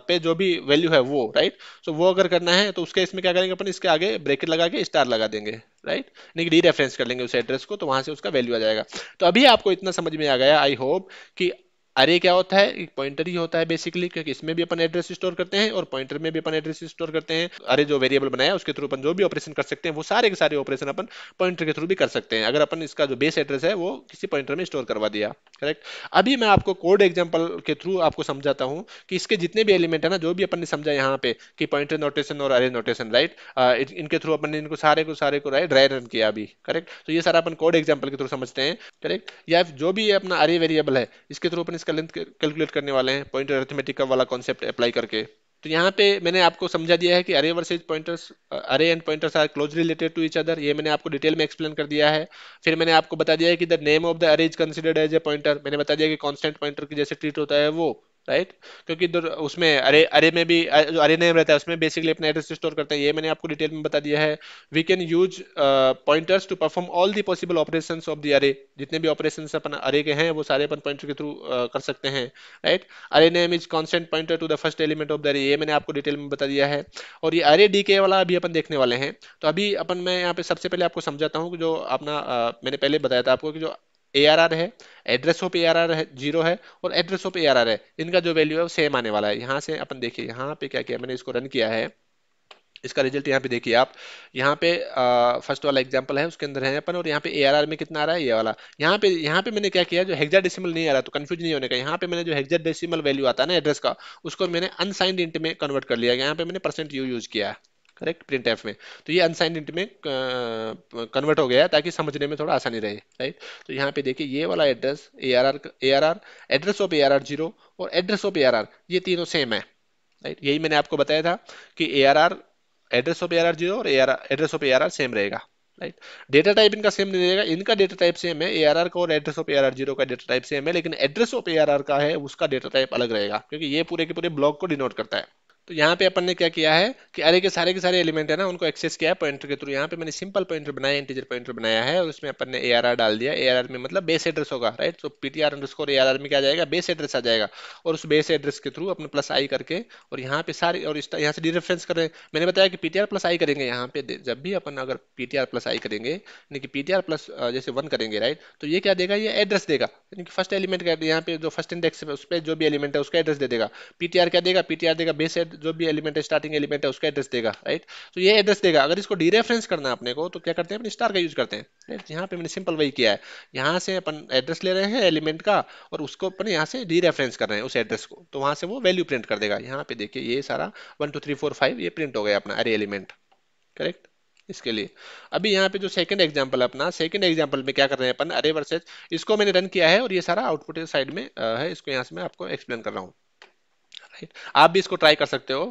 पे जो भी वैल्यू है वो राइट सो वो अगर करना है तो उसके इसमें क्या करेंगे अपन इसके आगे ब्रेकेट लगा के स्टार लगा देंगे राइट यानी कि डी रेफरेंस कर लेंगे उस एड्रेस को तो वहां से उसका वैल्यू आ जाएगा तो अभी आपको इतना समझ में आ गया आई होप कि अरे क्या होता है एक पॉइंटर ही होता है बेसिकली क्योंकि इसमें भी अपन एड्रेस स्टोर करते हैं और पॉइंटर में भी अपन एड्रेस स्टोर करते हैं अरे जो वेरिएबल बनाया उसके थ्रू अपन जो भी ऑपरेशन कर सकते हैं वो सारे के सारे ऑपरेशन अपन पॉइंटर के थ्रू भी कर सकते हैं अगर अपन इसका जो बेस एड्रेस है वो किसी पॉइंटर में स्टोर करवा दिया करेक्ट अभी मैं आपको कोड एग्जाम्पल के थ्रू आपको समझाता हूँ कि इसके जितने भी एलिमेंट है ना जो भी अपन ने समझा यहाँ पे कि पॉइंटर नोटेशन और अरे नोटेशन राइट इनके थ्रू अपन ने इनको सारे को सारे को राइट ड्राई रन किया अभी करेक्ट तो ये सारा अपन कोड एग्जाम्पल के थ्रू समझते हैं करेक्ट या जो भी अपना अरे वेरिएबल है इसके थ्रू अपन डिस्टेंस का लेंथ कैलकुलेट करने वाले हैं पॉइंटर अरिथमेटिक का वाला कॉन्सेप्ट अप्लाई करके तो यहाँ पे मैंने आपको समझा दिया है कि array versus pointers array and pointers are close related to each other ये मैंने आपको डिटेल में एक्सप्लेन कर दिया है फिर मैंने आपको बता दिया है कि the name of the array is considered as a pointer मैंने बता दिया कि कॉन्स्टेंट पॉइंटर की जैसे ट्रीट होता है वो राइट क्योंकि इधर उसमें अरे अरे में भी अरे नेम रहता है उसमें बेसिकली अपना एड्रेस स्टोर करते हैं ये मैंने आपको डिटेल में बता दिया है we can use pointers to perform all the possible operation of the array जितने भी ऑपरेशन अपन अरे के हैं वो सारे अपन पॉइंटर के थ्रू uh, कर सकते हैं right array name is constant pointer to the first element of the array ये मैंने आपको डिटेल में बता दिया है और ये अरे डी के वाला अभी अपन देखने वाले हैं तो अभी अपन मैं यहाँ पे सबसे पहले आपको समझाता हूँ कि जो अपना uh, मैंने पहले बताया था आपको कि जो ए है एड्रेस ऑफ ए है जीरो है और एड्रेस ऑफ ए है इनका जो वैल्यू है वो सेम आने वाला है यहाँ से अपन देखिए यहाँ पे क्या किया मैंने इसको रन किया है इसका रिजल्ट यहाँ पे देखिए आप यहाँ पे फर्स्ट वाला एग्जांपल है उसके अंदर है अपन और यहाँ पे एआरआर में कितना आ रहा है ये वाला यहाँ पे यहाँ पे मैंने क्या किया जो हेक्जा डेसिमल नहीं आ रहा तो कंफ्यूज नहीं होने का यहाँ पे मैंने जो हेक्जा डेसिमल वैल्यू आता है ना एड्रेस का उसको मैंने अनसाइंड इंट में कन्वर्ट कर लिया यहाँ पे मैंने परसेंट यू यूज किया है करेक्ट प्रिंट एफ में तो ये अनसाइन इंट में कन्वर्ट हो गया ताकि समझने में थोड़ा आसानी रहे राइट तो यहाँ पे देखिए ये वाला address A are R A are R address of A R R zero और address of A R R ये तीनों सेम है राइट यही मैंने आपको बताया था कि A are R address of A R R zero और A R address of A R R same रहेगा राइट डेटा टाइप इनका सेम नहीं रहेगा इनका डेटा टाइप सेम है एआरआर का और एड्रेस ऑफ एआरआर जीरो का डेटा टाइप सेम है लेकिन एड्रेस ऑफ एआरआर का है उसका डेटा टाइप अलग रहेगा क्योंकि ये पूरे के पूरे ब्लॉक को डिनोट करता है तो यहाँ पे अपन ने क्या किया है कि अरे के सारे के सारे एलिमेंट है ना उनको एक्सेस किया है पॉइंटर के थ्रू यहाँ पे मैंने सिंपल पॉइंटर बनाया इंटीजर पॉइंटर बनाया है और उसमें अपन ने एआरआर डाल दिया ए में मतलब बेस एड्रेस होगा राइट तो पीटीआर अंडरस्कोर एआरआर में क्या जाएगा बेस एड्रेस आ जाएगा और उस बेस एड्रेस के थ्रू अपने प्लस आई करके और यहाँ पे सारे और यहाँ से डी रेफरेंस करें मैंने बताया कि पीटीआर प्लस आई करेंगे यहाँ पे जब भी अपन अगर पीटीआर प्लस आई करेंगे यानी कि पीटीआर प्लस जैसे वन करेंगे राइट तो ये क्या देगा ये एड्रेस देगा यानी कि फर्स्ट एलिमेंट यहाँ पे जो फर्स्ट इंडेक्स है उस पर जो भी एलिमेंट है उसका एड्रेस दे देगा पीटीआर क्या देगा पीटीआर देगा बेस एड्रेस जो भी एलिमेंट है स्टार्टिंग एलिमेंट है उसका एड्रेस देगा राइट तो ये एड्रेस देगा अगर इसको डीरेफरेंस करना है अपने को तो क्या करते हैं अपने स्टार का यूज करते हैं राइट यहाँ पे मैंने सिंपल वही किया है यहाँ से अपन एड्रेस ले रहे हैं एलिमेंट का और उसको अपन यहाँ से डीरेफरेंस कर रहे हैं उस एड्रेस को तो वहाँ से वो वैल्यू प्रिंट कर देगा यहाँ पे देखिए ये सारा one two three four five ये प्रिंट हो गया अपना अरे एलिमेंट करेक्ट इसके लिए अभी यहाँ पे जो सेकंड एग्जांपल अपना सेकंड एग्जांपल में क्या कर रहे हैं अपन अरे वर्सेज इसको मैंने रन किया है और ये सारा आउटपुट साइड में है इसको यहाँ से मैं आपको एक्सप्लेन कर रहा हूँ राइट आप भी इसको ट्राई कर सकते हो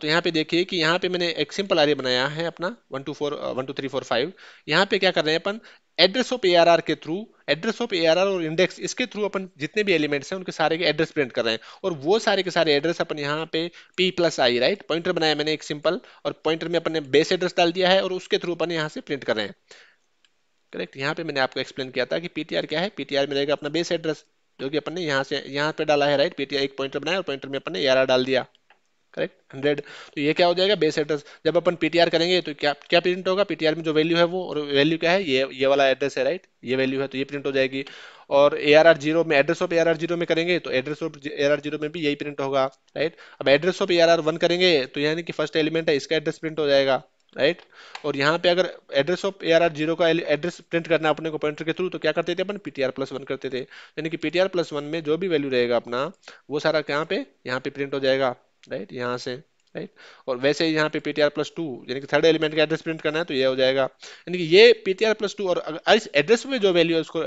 तो यहाँ पे देखिए कि यहाँ पे मैंने एक सिंपल आर बनाया है अपना one two four one two three four five यहाँ पे क्या कर रहे हैं अपन एड्रेस ऑफ एआरआर के थ्रू एड्रेस ऑफ एआरआर और इंडेक्स इसके थ्रू अपन जितने भी एलिमेंट्स हैं उनके सारे के एड्रेस प्रिंट कर रहे हैं और वो सारे के सारे एड्रेस अपन यहाँ पे P plus I right pointer बनाया मैंने एक सिंपल और पॉइंटर में अपने बेस एड्रेस डाल दिया है और उसके थ्रू अपन यहाँ से प्रिंट कर रहे हैं करेक्ट यहाँ पे मैंने आपको एक्सप्लेन किया था कि पीटीआर क्या है पीटीआर में रहेगा अपना बेस एड्रेस जो कि अपन ने यहाँ से यहाँ पे डाला है राइट पी एक पॉइंटर बनाया और पॉइंटर में अपन ने ग्यारह डाल दिया करेक्ट हंड्रेड तो ये क्या हो जाएगा बेस एड्रेस जब अपन पी करेंगे तो क्या क्या प्रिंट होगा पी में जो वैल्यू है वो और वैल्यू क्या है ये ये वाला एड्रेस है राइट ये वैल्यू है तो ये प्रिंट हो जाएगी और ए आर आर जीरो में address of A R R zero में करेंगे तो address of A R zero में भी यही प्रिंट होगा राइट अब address of A R R one करेंगे तो यानी कि फर्स्ट एलिमेंट है इसका एड्रेस प्रिंट हो जाएगा राइट और यहाँ पे अगर address of A R R zero का एड्रेस प्रिंट करना अपने को प्रिंटर के थ्रू तो क्या करते थे अपन पीटीआर प्लस वन करते थे यानी कि पीटीआर प्लस वन में जो भी वैल्यू रहेगा अपना वो सारा यहाँ पे यहाँ पे प्रिंट हो जाएगा राइट यहाँ से राइट और वैसे ही यहाँ पे पीटीआर प्लस टू यानी कि थर्ड एलिमेंट का एड्रेस प्रिंट करना है तो ये हो जाएगा यानी कि ये पीटीआर प्लस टू और इस एड्रेस में जो वैल्यू है उसको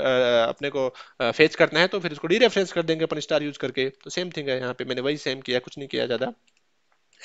अपने को फेच करना है तो फिर उसको डी रेफरेंस कर देंगे अपन स्टार यूज करके तो सेम थिंग है यहाँ पे मैंने वही सेम किया कुछ नहीं किया ज़्यादा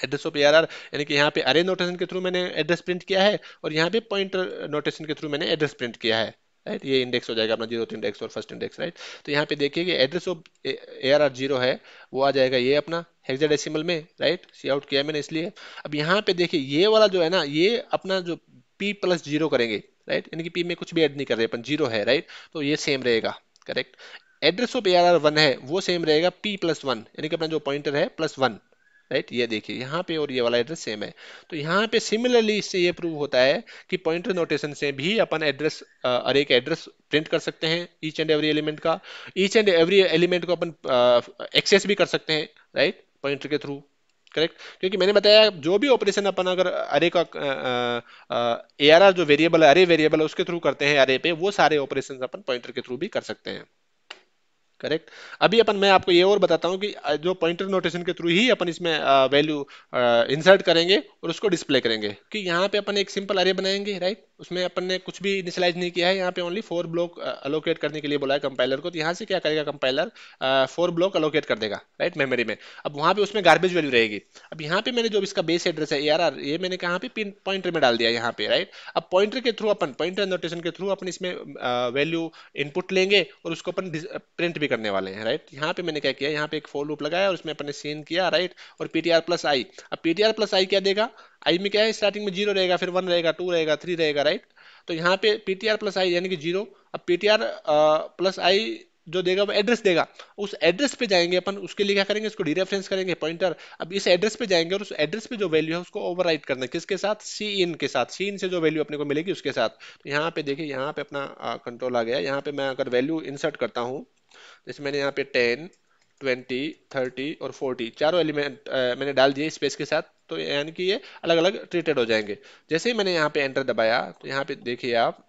एड्रेस ऑफ एआरआर यानी कि यहाँ पे अरे नोटेशन के थ्रू मैंने एड्रेस प्रिंट किया है और यहाँ पे पॉइंटर नोटेशन के थ्रू मैंने एड्रेस प्रिंट किया है राइट ये इंडेक्स हो जाएगा अपना जीरो इंडेक्स और फर्स्ट इंडेक्स राइट तो यहाँ पे देखिए कि address of A R R zero है वो आ जाएगा ये अपना हेक्साडेसिमल में राइट सी आउट किया मैंने इसलिए अब यहाँ पे देखिए ये वाला जो है ना ये अपना जो पी प्लस जीरो करेंगे राइट यानी कि पी में कुछ भी एड नहीं कर रहे अपन जीरो है राइट तो ये सेम रहेगा correct address of A R R one है वो सेम रहेगा पी प्लस वन यानी कि अपना जो पॉइंटर है प्लस वन राइट ये देखिए यहाँ पे और ये वाला एड्रेस सेम है तो यहाँ पे सिमिलरली इससे ये प्रूव होता है कि पॉइंटर नोटेशन से भी अपन एड्रेस अरे का एड्रेस प्रिंट कर सकते हैं ईच एंड एवरी एलिमेंट का ईच एंड एवरी एलिमेंट को अपन एक्सेस भी कर सकते हैं राइट पॉइंटर के थ्रू करेक्ट क्योंकि मैंने बताया जो भी ऑपरेशन अपन अगर अरे का ए आर आर जो वेरिएबल है अरे वेरिएबल है उसके थ्रू करते हैं अरे पे वो सारे ऑपरेशन अपन पॉइंटर के थ्रू भी कर सकते हैं करेक्ट अभी अपन मैं आपको ये और बताता हूँ कि जो पॉइंटर नोटेशन के थ्रू ही अपन इसमें वैल्यू इंसर्ट करेंगे और उसको डिस्प्ले करेंगे कि यहाँ पे अपन एक सिंपल अरे बनाएंगे राइट उसमें अपन ने कुछ भी इनिशलाइज नहीं किया है यहाँ पे ओनली फोर ब्लॉक अलोकेट करने के लिए बोला है कंपाइलर को तो यहाँ से क्या करेगा कंपाइलर फोर ब्लॉक अलोकेट कर देगा राइट मेमोरी में अब वहाँ पे उसमें गार्बेज वैल्यू रहेगी अब यहाँ पे मैंने जो इसका बेस एड्रेस है ए ये मैंने कहाँ पे पिन पॉइंटर में डाल दिया यहाँ पे राइट अब पॉइंटर के थ्रू अपन पॉइंटर नोटेशन के थ्रू अपन इसमें वैल्यू uh, इनपुट लेंगे और उसको अपन प्रिंट uh, भी करने वाले हैं राइट यहाँ पे मैंने क्या किया यहाँ पे एक फोर लूप लगाया और उसमें अपने सीन किया राइट और पीटीआर प्लस आई अब पीटीआर प्लस आई क्या देगा आई में क्या है स्टार्टिंग में जीरो रहेगा फिर वन रहेगा टू रहेगा थ्री रहेगा राइट तो यहाँ पे आर प्लस आई यानी कि जीरो अब P T R plus I जो देगा वो एड्रेस देगा उस एड्रेस पे जाएंगे अपन उसके लिए क्या करेंगे इसको डीरेफरेंस करेंगे पॉइंटर अब इस एड्रेस पे जाएंगे और उस एड्रेस पे जो वैल्यू है उसको ओवर करना है किसके साथ सी इन के साथ सी इन से जो वैल्यू अपने को मिलेगी उसके साथ तो यहाँ पे देखिए यहाँ पे अपना कंट्रोल आ गया यहाँ पे मैं अगर वैल्यू इंसर्ट करता हूँ जैसे मैंने यहाँ पे टेन ट्वेंटी थर्टी और फोर्टी चारों एलिमेंट मैंने डाल दिए स्पेस के साथ तो यानी कि ये अलग अलग ट्रीटेड हो जाएंगे जैसे ही मैंने यहाँ पे एंटर दबाया तो यहाँ पे देखिए आप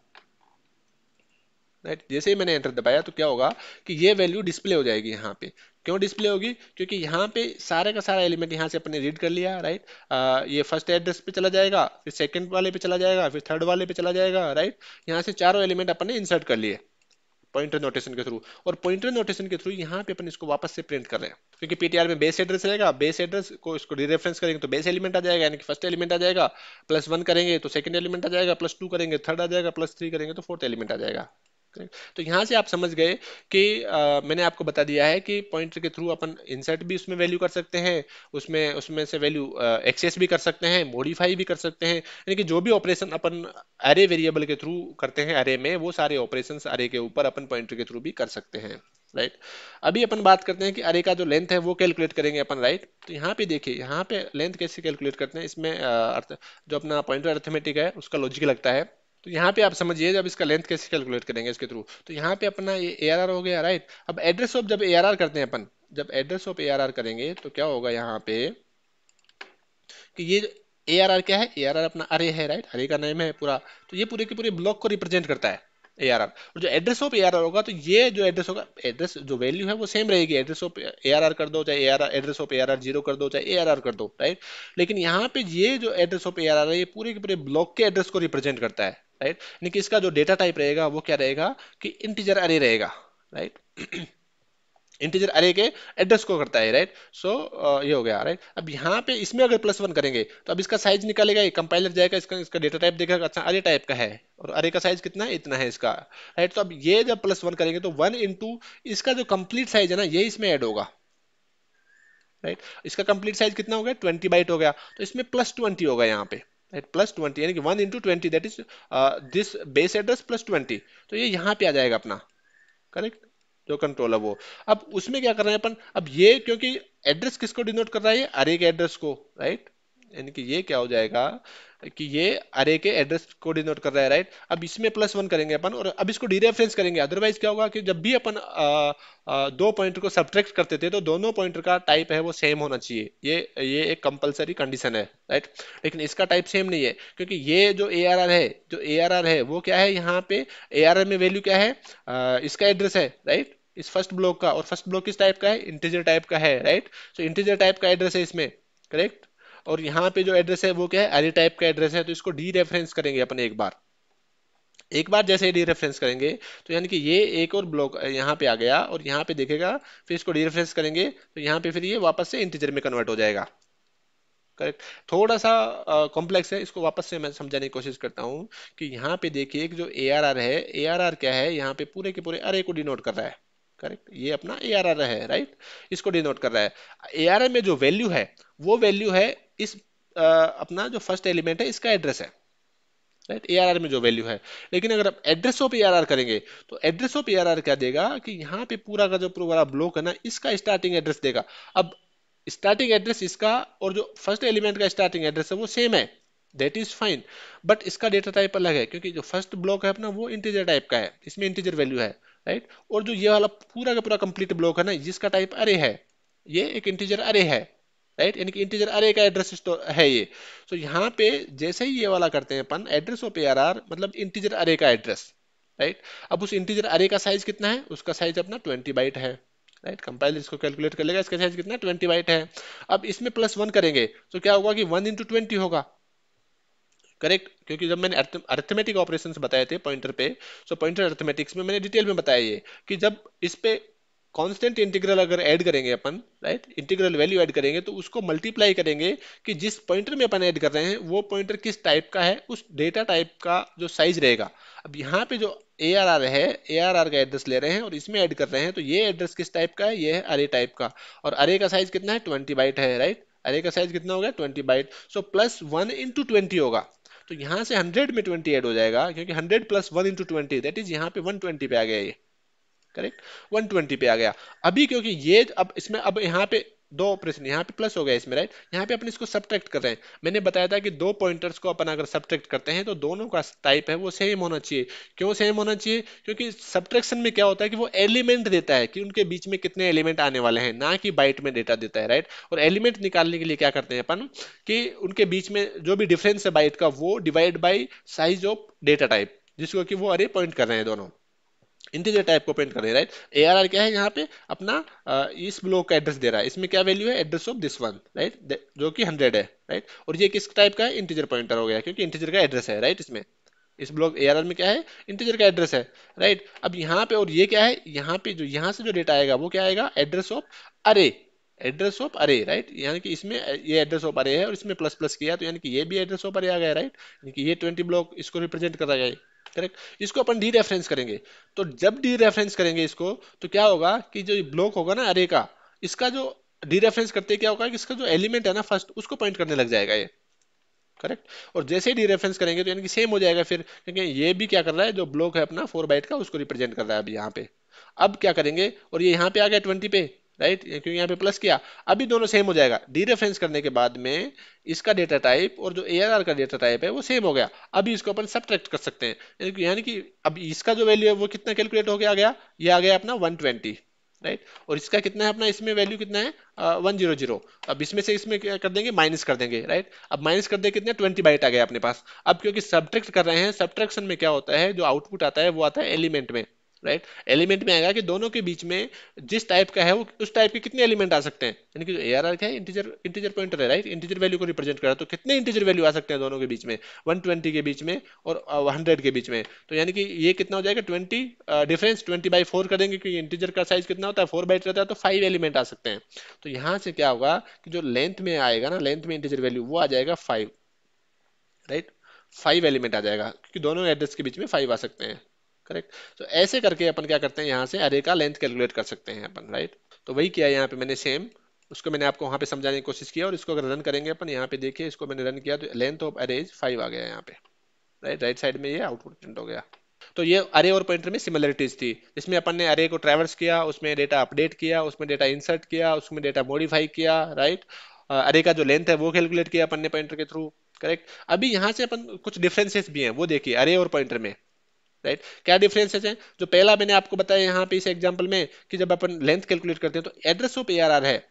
राइट जैसे ही मैंने एंटर दबाया तो क्या होगा कि ये वैल्यू डिस्प्ले हो जाएगी यहाँ पे क्यों डिस्प्ले होगी क्योंकि यहाँ पे सारे का सारा एलिमेंट यहाँ से अपने रीड कर लिया राइट आ, ये फर्स्ट एड्रेस पे चला जाएगा फिर सेकंड वाले पे चला जाएगा फिर थर्ड वाले पे चला जाएगा राइट यहाँ से चारों एलिमेंट अपने इंसर्ट कर लिए पॉइंटर नोटेशन के थ्रू और पॉइंटर नोटेशन के थ्रू यहाँ पे अपन इसको वापस से प्रिंट कर रहे हैं क्योंकि पीटीआर में बेस एड्रेस रहेगा बेस एड्रेस को इसको रीरेफरेंस करेंगे तो बेस एलिमेंट आ जाएगा यानी कि फर्स्ट एलिमेंट आ जाएगा प्लस वन करेंगे तो सेकंड एलिमेंट आ जाएगा प्लस टू करेंगे थर्ड आ जाएगा प्लस थ्री करेंगे तो फोर्थ एलिमेंट आ जाएगा तो यहाँ से आप समझ गए कि आ, मैंने आपको बता दिया है कि पॉइंटर के थ्रू अपन इंसर्ट भी उसमें वैल्यू कर सकते हैं उसमें उसमें से वैल्यू एक्सेस भी कर सकते हैं मॉडिफाई भी कर सकते हैं यानी कि जो भी ऑपरेशन अपन अरे वेरिएबल के थ्रू करते हैं अरे में वो सारे ऑपरेशन अरे के ऊपर अपन पॉइंटर के थ्रू भी कर सकते हैं राइट अभी अपन बात करते हैं कि अरे का जो लेंथ है वो कैलकुलेट करेंगे अपन राइट तो यहाँ पे देखिए यहाँ पे लेंथ कैसे कैलकुलेट करते हैं इसमें जो अपना पॉइंटर अर्थमेटिक है उसका लॉजिक लगता है तो यहाँ पे आप समझिए जब इसका लेंथ कैसे कैलकुलेट करेंगे इसके थ्रू तो यहाँ पे अपना ये ए हो गया राइट अब एड्रेस ऑफ जब ए करते हैं अपन जब एड्रेस ऑफ ए करेंगे तो क्या होगा यहाँ पे कि ये ए क्या है ए अपना अरे है राइट अरे का नेम है पूरा तो ये पूरे के पूरे ब्लॉक को रिप्रेजेंट करता है ए और जो एड्रेस ऑफ ए होगा तो ये जो एड्रेस होगा एड्रेस जो वैल्यू है वो सेम रहेगी एड्रेस ऑफ ए कर दो चाहे A address of A zero कर दो चाहे ए कर दो राइट लेकिन यहाँ पे ये जो एड्रेस ऑफ ए है ये पूरे के पूरे ब्लॉक के एड्रेस को रिप्रेजेंट करता है राइट यानी कि इसका जो डेटा टाइप रहेगा वो क्या रहेगा कि इंटीजर अरे रहेगा राइट इंटीजर अरे के एड्रेस को करता है राइट सो so, ये हो गया राइट अब यहाँ पे इसमें अगर प्लस वन करेंगे तो अब इसका साइज निकालेगा ये कंपाइलर जाएगा इसका इसका डेटा टाइप देखेगा अच्छा अरे टाइप का है और अरे का साइज कितना है इतना है इसका राइट तो अब ये जब प्लस वन करेंगे तो वन इंटू इसका जो कंप्लीट साइज है ना ये इसमें ऐड होगा राइट इसका कंप्लीट साइज कितना हो गया ट्वेंटी बाइट हो गया तो इसमें प्लस ट्वेंटी होगा यहाँ पे एट प्लस ट्वेंटी यानी कि one into twenty that is this base address plus twenty तो ये यहाँ पे आ जाएगा अपना करेक्ट जो कंट्रोल है वो अब उसमें क्या कर रहे हैं अपन अब ये क्योंकि एड्रेस किसको डिनोट कर रहा है अरे के एड्रेस को राइट right? यानी कि ये क्या हो जाएगा कि ये अरे के एड्रेस को डिनोट कर रहा है राइट अब इसमें प्लस वन करेंगे अपन और अब इसको डीरेफरेंस करेंगे अदरवाइज क्या होगा कि जब भी अपन दो पॉइंटर को सब्ट्रैक्ट करते थे तो दोनों पॉइंटर का टाइप है वो सेम होना चाहिए ये ये एक कंपलसरी कंडीशन है राइट लेकिन इसका टाइप सेम नहीं है क्योंकि ये जो ए है जो ए है वो क्या है यहाँ पे ए में वैल्यू क्या है आ, इसका एड्रेस है राइट इस फर्स्ट ब्लॉक का और फर्स्ट ब्लॉक किस टाइप का है इंटीजर टाइप का है राइट सो इंटीजर टाइप का एड्रेस है इसमें करेक्ट और यहाँ पे जो एड्रेस है वो क्या है एरे टाइप का एड्रेस है तो इसको डी रेफरेंस करेंगे अपने एक बार एक बार जैसे डी रेफरेंस करेंगे तो यानी कि ये एक और ब्लॉक यहाँ पे आ गया और यहाँ पे देखेगा फिर इसको डी रेफरेंस करेंगे तो यहाँ पे फिर ये वापस से इंटीजर में कन्वर्ट हो जाएगा करेक्ट थोड़ा सा कॉम्प्लेक्स है इसको वापस से मैं समझाने की कोशिश करता हूँ कि यहाँ पे देखिए जो ए है ए क्या है यहाँ पे पूरे के पूरे अरे को डिनोट कर रहा है करेक्ट ये अपना ए आर आर है राइट इसको डिनोट कर रहा है ए आर आर में जो वैल्यू है वो वैल्यू है इस आ, अपना जो फर्स्ट एलिमेंट है इसका एड्रेस है राइट ए में जो वैल्यू है लेकिन अगर आप एड्रेस ऑफ ए करेंगे तो एड्रेस ऑफ ए क्या देगा कि यहाँ पे पूरा का जो प्रोग्राम ब्लॉक है ना इसका स्टार्टिंग एड्रेस देगा अब स्टार्टिंग एड्रेस इसका और जो फर्स्ट एलिमेंट का स्टार्टिंग एड्रेस है वो सेम है दैट इज फाइन बट इसका डेटा टाइप अलग है क्योंकि जो फर्स्ट ब्लॉक है अपना वो इंटीजर टाइप का है इसमें इंटीजर वैल्यू है राइट और जो ये वाला पूरा का पूरा कंप्लीट ब्लॉक है ना जिसका टाइप अरे है ये एक इंटीजर अरे है राइट यानी कि इंटीजर अरे का एड्रेस स्टोर तो है ये सो so, यहाँ पे जैसे ही ये वाला करते हैं अपन एड्रेस ऑफ ए मतलब इंटीजर अरे का एड्रेस राइट अब उस इंटीजर अरे का साइज कितना है उसका साइज अपना ट्वेंटी बाइट है राइट कंपाइल इसको कैलकुलेट कर लेगा इसका साइज कितना ट्वेंटी बाइट है अब इसमें प्लस वन करेंगे तो क्या होगा कि वन इंटू ट्वेंटी होगा करेक्ट क्योंकि जब मैंने अर्थमेटिक ऑपरेशंस बताए थे पॉइंटर पे सो पॉइंटर अर्थमेटिक्स में मैंने डिटेल में बताया ये कि जब इस पे कांस्टेंट इंटीग्रल अगर ऐड करेंगे अपन राइट इंटीग्रल वैल्यू ऐड करेंगे तो उसको मल्टीप्लाई करेंगे कि जिस पॉइंटर में अपन ऐड कर रहे हैं वो पॉइंटर किस टाइप का है उस डेटा टाइप का जो साइज रहेगा अब यहाँ पे जो ए आर आर है ए आर आर का एड्रेस ले रहे हैं और इसमें ऐड कर रहे हैं तो ये एड्रेस किस टाइप का है ये है अरे टाइप का और अरे का साइज कितना है ट्वेंटी बाइट है राइट अरे का साइज कितना होगा twenty byte so plus one into twenty होगा तो यहाँ से हंड्रेड में ट्वेंटी एड हो जाएगा क्योंकि hundred plus one into twenty that is यहाँ पे वन ट्वेंटी पे आ गया ये करेक्ट 120 पे आ गया अभी क्योंकि ये अब इसमें अब यहाँ पे दो ऑपरेशन यहाँ पे प्लस हो गया इसमें राइट यहाँ पे अपन इसको सब्ट्रैक्ट कर रहे हैं मैंने बताया था कि दो पॉइंटर्स को अपन अगर सब्ट्रैक्ट करते हैं तो दोनों का टाइप है वो सेम होना चाहिए क्यों सेम होना चाहिए क्योंकि सब्ट्रैक्शन में क्या होता है कि वो एलिमेंट देता है कि उनके बीच में कितने एलिमेंट आने वाले हैं ना कि बाइट में डेटा देता है राइट और एलिमेंट निकालने के लिए क्या करते हैं अपन कि उनके बीच में जो भी डिफरेंस है बाइट का वो divide by size of data type जिसको कि वो अरे पॉइंट कर रहे हैं दोनों इंटीजर टाइप को प्रिंट कर रहे राइट ए आर आर क्या है यहाँ पे अपना इस ब्लॉक का एड्रेस दे रहा है इसमें क्या वैल्यू है address of this one right जो कि हंड्रेड है राइट और ये किस टाइप का है इंटीजर पॉइंटर हो गया क्योंकि इंटीजर का एड्रेस है राइट इसमें इस ब्लॉक ए में क्या है इंटीजर का एड्रेस है राइट अब यहाँ पे और ये क्या है यहाँ पे जो यहाँ से जो डेटा आएगा वो क्या आएगा address of array address of array right यानी कि इसमें ये एड्रेस ऑफ अरे है और इसमें प्लस प्लस किया तो यानी कि ये भी एड्रेस ऑफ अरे आ गया राइट यानी कि ये ट्वेंटी ब्लॉक इसको रिप्रेजेंट कर रहा है करेक्ट इसको अपन डी रेफरेंस करेंगे तो जब डी रेफरेंस करेंगे इसको तो क्या होगा कि जो ब्लॉक होगा ना अरे का इसका जो डी रेफरेंस करते क्या होगा कि इसका जो एलिमेंट है ना फर्स्ट उसको पॉइंट करने लग जाएगा ये करेक्ट और जैसे ही डी रेफरेंस करेंगे तो यानी कि सेम हो जाएगा फिर क्योंकि ये भी क्या कर रहा है जो ब्लॉक है अपना फोर बाइट का उसको रिप्रेजेंट कर रहा है अभी यहाँ पे अब क्या करेंगे और ये यहाँ पे आ गया ट्वेंटी पे राइट क्योंकि यहाँ पे प्लस किया अभी दोनों सेम हो जाएगा डीरेफरेंस करने के बाद में इसका डेटा टाइप और जो ए का डेटा टाइप है वो सेम हो गया अभी इसको अपन सब्ट्रैक्ट कर सकते हैं यानी कि अब इसका जो वैल्यू है वो कितना कैलकुलेट हो गया गया ये आ गया अपना वन राइट right? और इसका कितना है अपना इसमें वैल्यू कितना है वन जीरो जीरो अब इसमें से इसमें क्या कर देंगे माइनस कर देंगे राइट right? अब माइनस कर देंगे कितने ट्वेंटी बाइट आ गया अपने पास अब क्योंकि सब्ट्रैक्ट कर रहे हैं सब्ट्रैक्शन में क्या होता है जो आउटपुट आता है वो आता है एलिमेंट में राइट right? एलिमेंट में आएगा कि दोनों के बीच में जिस टाइप का है वो उस टाइप के कितने एलिमेंट आ सकते हैं यानी कि एआर आर क्या है इंटीजर इंटीजर पॉइंटर है राइट इंटीजर वैल्यू को रिप्रेजेंट करा तो कितने इंटीजर वैल्यू आ सकते हैं दोनों के बीच में 120 के बीच में और 100 uh, के बीच में तो यानी कि ये कितना हो जाएगा twenty difference twenty by four कर देंगे क्योंकि इंटीजर का साइज कितना होता है फोर बाइट रहता है तो फाइव एलिमेंट आ सकते हैं तो यहाँ से क्या होगा कि जो लेंथ में आएगा ना लेंथ में इंटीजर वैल्यू वो आ जाएगा फाइव राइट फाइव एलिमेंट आ जाएगा क्योंकि दोनों एड्रेस के बीच में फाइव आ सकते हैं करेक्ट तो ऐसे करके अपन क्या करते हैं यहाँ से अरे का लेंथ कैलकुलेट कर सकते हैं अपन राइट तो वही किया यहाँ पे मैंने सेम उसको मैंने आपको वहाँ पे समझाने की कोशिश किया और इसको अगर रन करेंगे अपन यहाँ पे देखिए इसको मैंने रन किया तो लेंथ ऑफ अरेज फाइव आ गया यहाँ पे राइट राइट साइड में ये आउटपुट प्रिंट हो गया तो ये अरे और पॉइंटर में सिमिलरिटीज थी इसमें अपन ने अरे को ट्रैवर्स किया उसमें डेटा अपडेट किया उसमें डेटा इंसर्ट किया उसमें डेटा मॉडिफाई किया राइट अरे का जो लेंथ है वो कैलकुलेट किया अपन ने पॉइंटर के थ्रू करेक्ट अभी यहाँ से अपन कुछ डिफरेंसेस भी हैं वो देखिए अरे और पॉइंटर में राइट क्या डिफरेंसेस हैं जो पहला मैंने आपको बताया यहाँ पे इस एग्जांपल में कि जब अपन लेंथ कैलकुलेट करते हैं तो एड्रेस ऑफ एआरआर है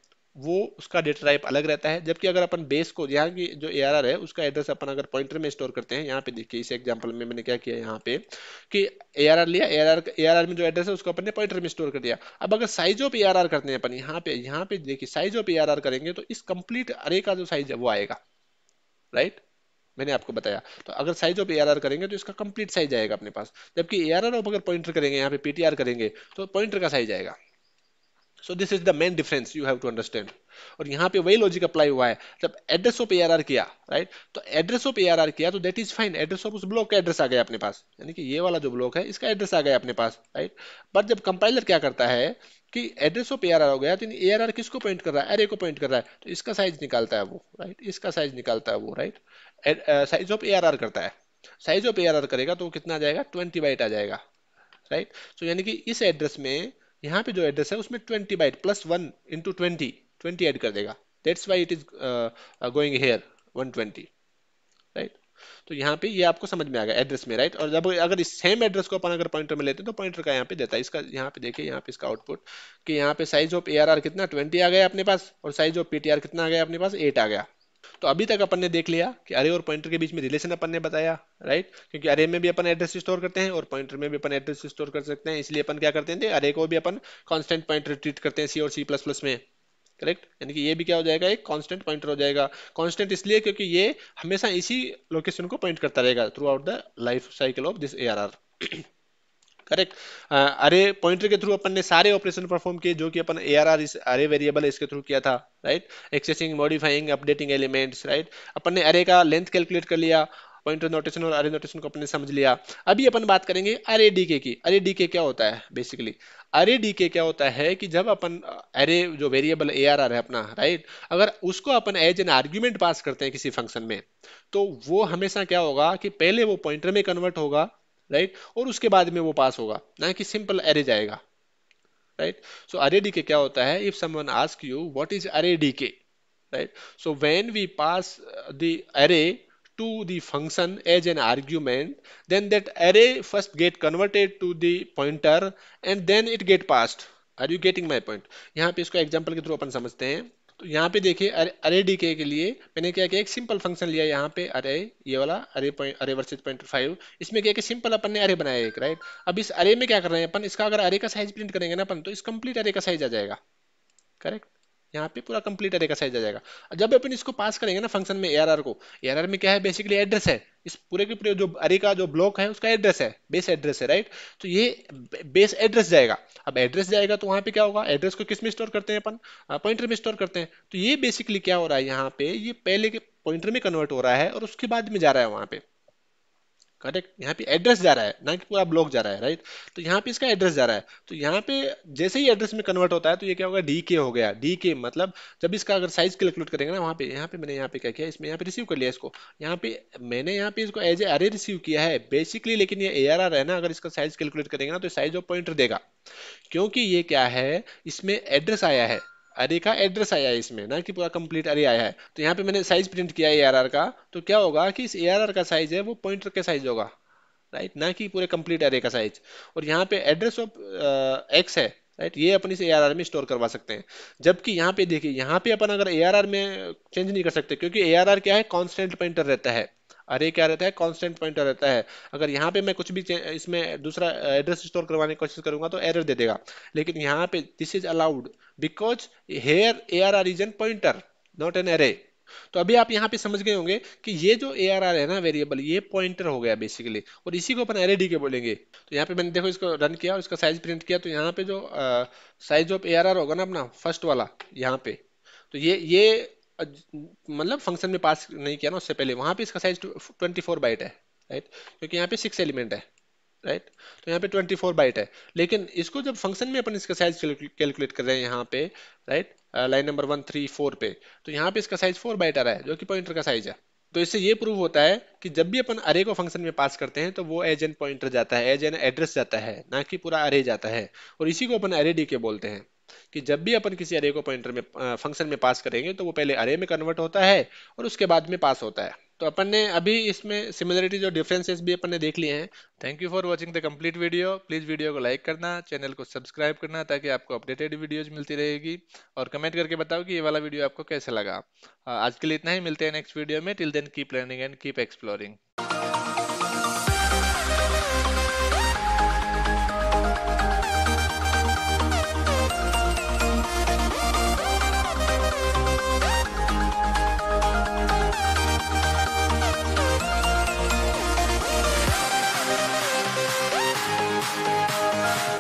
वो उसका डेटा टाइप अलग रहता है जबकि अगर अपन बेस को यहाँ की जो एआरआर है उसका एड्रेस अपन अगर पॉइंटर में स्टोर करते हैं यहाँ पे देखिए इस एग्जाम्पल में मैंने क्या किया यहाँ पे कि ए लिया ए आर में जो एड्रेस है उसको अपन ने पॉइंटर में स्टोर कर दिया अब अगर साइज ऑफ ए करते हैं अपन यहाँ पे यहाँ पे देखिए साइज ऑफ ए करेंगे तो इस कंप्लीट अरे का जो साइज है वो आएगा राइट right? मैंने आपको बताया तो अगर साइज ऑफ ए करेंगे तो इसका कंप्लीट साइज आएगा अपने पास जबकि ए ऑफ अगर पॉइंटर करेंगे यहाँ पे पीटीआर करेंगे तो पॉइंटर का साइज आएगा so this is the main difference you have to understand और यहाँ पे वही लॉजिक अप्लाई हुआ है जब एड्रेस ऑफ एआरआर किया राइट तो एड्रेस ऑफ एआरआर किया तो that is fine address of उस ब्लॉक का एड्रेस आ गया अपने पास यानी कि ये वाला जो ब्लॉक है इसका एड्रेस आ गया अपने पास राइट बट जब कंपाइलर क्या करता है कि एड्रेस ऑफ आर हो गया ए आर आर किसको पॉइंट कर रहा है एरे को पॉइंट कर रहा है तो इसका साइज निकालता है वो राइट इसका साइज निकालता है वो right size of A R R करता है size of A R R करेगा तो कितना आ जाएगा ट्वेंटी बाइट आ जाएगा राइट सो यानी कि इस एड्रेस में यहाँ पे जो एड्रेस है उसमें twenty byte plus one into twenty twenty add कर देगा that's why it is going here one twenty तो यहाँ पे ये आपको समझ में आ गया एड्रेस में राइट और जब अगर इस सेम एड्रेस को अपन अगर पॉइंटर में लेते हैं तो पॉइंटर का यहाँ पे देता है इसका यहाँ पे देखिए यहाँ पे इसका आउटपुट कि यहाँ पे साइज ऑफ ए कितना ट्वेंटी आ गया अपने पास और साइज ऑफ पी कितना आ गया अपने पास एट आ गया तो अभी तक अपन ने देख लिया कि अरे और पॉइंटर के बीच में रिलेशन अपन ने बताया राइट क्योंकि अरे में भी अपन एड्रेस स्टोर करते हैं और पॉइंटर में भी अपन एड्रेस स्टोर कर सकते हैं इसलिए अपन क्या करते हैं अरे को भी अपन कांस्टेंट पॉइंटर ट्रीट करते हैं सी और सी प्लस प्लस में करेक्ट यानी कि ये भी क्या हो जाएगा एक कांस्टेंट पॉइंटर हो जाएगा कांस्टेंट इसलिए क्योंकि ये हमेशा इसी लोकेशन को पॉइंट करता रहेगा throughout the life cycle of this ARR correct अरे पॉइंटर के थ्रू अपन ने सारे ऑपरेशन परफॉर्म किए जो कि अपन एआरआर इस अरे वेरिएबल इसके थ्रू किया था right accessing modifying updating elements right अपन ने अरे का लेंथ कैलकुलेट कर लिया पॉइंटर नोटेशन और अरे नोटेशन को अपने समझ लिया अभी अपन बात करेंगे अरे डीके की अरे डीके क्या होता है बेसिकली अरे डीके क्या होता है कि जब अपन अरे uh, जो वेरिएबल ए आर आर है अपना राइट अगर उसको अपन एज एन आर्ग्यूमेंट पास करते हैं किसी फंक्शन में तो वो हमेशा क्या होगा कि पहले वो पॉइंटर में कन्वर्ट होगा राइट और उसके बाद में वो पास होगा ना कि सिंपल अरे जाएगा राइट सो अरे डी के क्या होता है if someone ask you what is array decay right so when we pass the array to the function as an argument then that array first get converted to the pointer and then it get passed are you getting my point यहाँ पे इसको एग्जाम्पल के थ्रू अपन समझते हैं तो यहाँ पे देखिए अरे डी के लिए मैंने क्या किया एक सिंपल फंक्शन लिया यहाँ पे अरे ये वाला अरे पॉइंट अरे वर्सेज पॉइंट फाइव इसमें क्या कि सिंपल अपन ने अरे बनाया एक राइट अब इस अरे में क्या कर रहे हैं अपन इसका अगर अरे का साइज प्रिंट करेंगे ना अपन तो इस कंप्लीट अरे का साइज आ जाएगा करेक्ट यहाँ पे पूरा कंप्लीट एरे का साइज आ जाएगा जब अपन इसको पास करेंगे ना फंक्शन में एआरआर को एआरआर में क्या है बेसिकली एड्रेस है इस पूरे के पूरे जो अरे का जो ब्लॉक है उसका एड्रेस है बेस एड्रेस है राइट तो ये बेस एड्रेस जाएगा अब एड्रेस जाएगा तो वहाँ पे क्या होगा एड्रेस को किस में स्टोर करते हैं अपन पॉइंटर में स्टोर करते हैं तो ये बेसिकली क्या हो रहा है यहाँ पे ये पहले के पॉइंटर में कन्वर्ट हो रहा है और उसके बाद में जा रहा है वहाँ पे करेक्ट यहाँ पे एड्रेस जा रहा है ना कि पूरा ब्लॉक जा रहा है राइट तो यहाँ पे इसका एड्रेस जा रहा है तो यहाँ पे जैसे ही एड्रेस में कन्वर्ट होता है तो ये क्या होगा डी के हो गया डी के मतलब जब इसका अगर साइज कैलकुलेट करेंगे ना वहाँ पे यहाँ पे मैंने यहाँ पे क्या किया इसमें यहाँ पे रिसीव कर लिया इसको यहाँ पे मैंने यहाँ पे इसको एज ए अरे रिसीव किया है बेसिकली लेकिन ये ए आर आर है ना अगर इसका साइज कैलकुलेट करेंगे ना तो साइज ऑफ पॉइंटर देगा क्योंकि ये क्या है इसमें एड्रेस आया है अरे का एड्रेस आया है इसमें ना कि पूरा कंप्लीट अरे आया है तो यहाँ पे मैंने साइज प्रिंट किया है ए का तो क्या होगा कि इस ए का साइज है वो पॉइंटर का साइज होगा राइट ना कि पूरे कंप्लीट अरे का साइज और यहाँ पे एड्रेस ऑफ एक्स है राइट ये अपन इस ए में स्टोर करवा सकते हैं जबकि यहाँ पे देखिए यहाँ पे अपन अगर ए में चेंज नहीं कर सकते क्योंकि ए क्या है कॉन्स्टेंट पॉइंटर रहता है अरे क्या रहता है कॉन्स्टेंट पॉइंटर रहता है अगर यहाँ पे मैं कुछ भी इसमें दूसरा एड्रेस स्टोर करवाने की कोशिश करूंगा तो एरर दे देगा लेकिन यहाँ पे this is allowed because here a are are is an pointer not an array तो अभी आप यहाँ पे समझ गए होंगे कि ये जो ए आर आर है ना वेरिएबल ये पॉइंटर हो गया बेसिकली और इसी को अपन एरे डी के बोलेंगे तो यहाँ पे मैंने देखो इसको रन किया और इसका साइज प्रिंट किया तो यहाँ पे जो size of A R r होगा ना अपना फर्स्ट वाला यहाँ पे तो ये ये मतलब फंक्शन में पास नहीं किया ना उससे पहले वहां पे इसका साइज ट्वेंटी फोर बाइट है राइट क्योंकि यहाँ पे सिक्स एलिमेंट है राइट तो यहाँ पे ट्वेंटी फोर बाइट है लेकिन इसको जब फंक्शन में अपन इसका साइज कैलकुलेट कर रहे हैं यहाँ पे right line number one three four पे तो यहाँ पे इसका साइज फोर बाइट आ रहा है जो कि पॉइंटर का साइज है तो इससे ये प्रूव होता है कि जब भी अपन अरे को फंक्शन में पास करते हैं तो वो एज एन पॉइंटर जाता है एज एन एड्रेस जाता है ना कि पूरा अरे जाता है और इसी को अपन अरे डी के बोलते हैं कि जब भी अपन किसी अरे को पॉइंटर में फंक्शन में पास करेंगे तो वो पहले अरे में कन्वर्ट होता है और उसके बाद में पास होता है तो अपन ने अभी इसमें सिमिलरिटीज और डिफरेंसेस भी अपन ने देख लिए हैं thank you for watching the complete video please video को लाइक करना चैनल को सब्सक्राइब करना ताकि आपको अपडेटेड वीडियोज मिलती रहेगी और कमेंट करके बताओ कि ये वाला वीडियो आपको कैसा लगा आज के लिए इतना ही मिलते हैं नेक्स्ट वीडियो में till then keep learning and keep exploring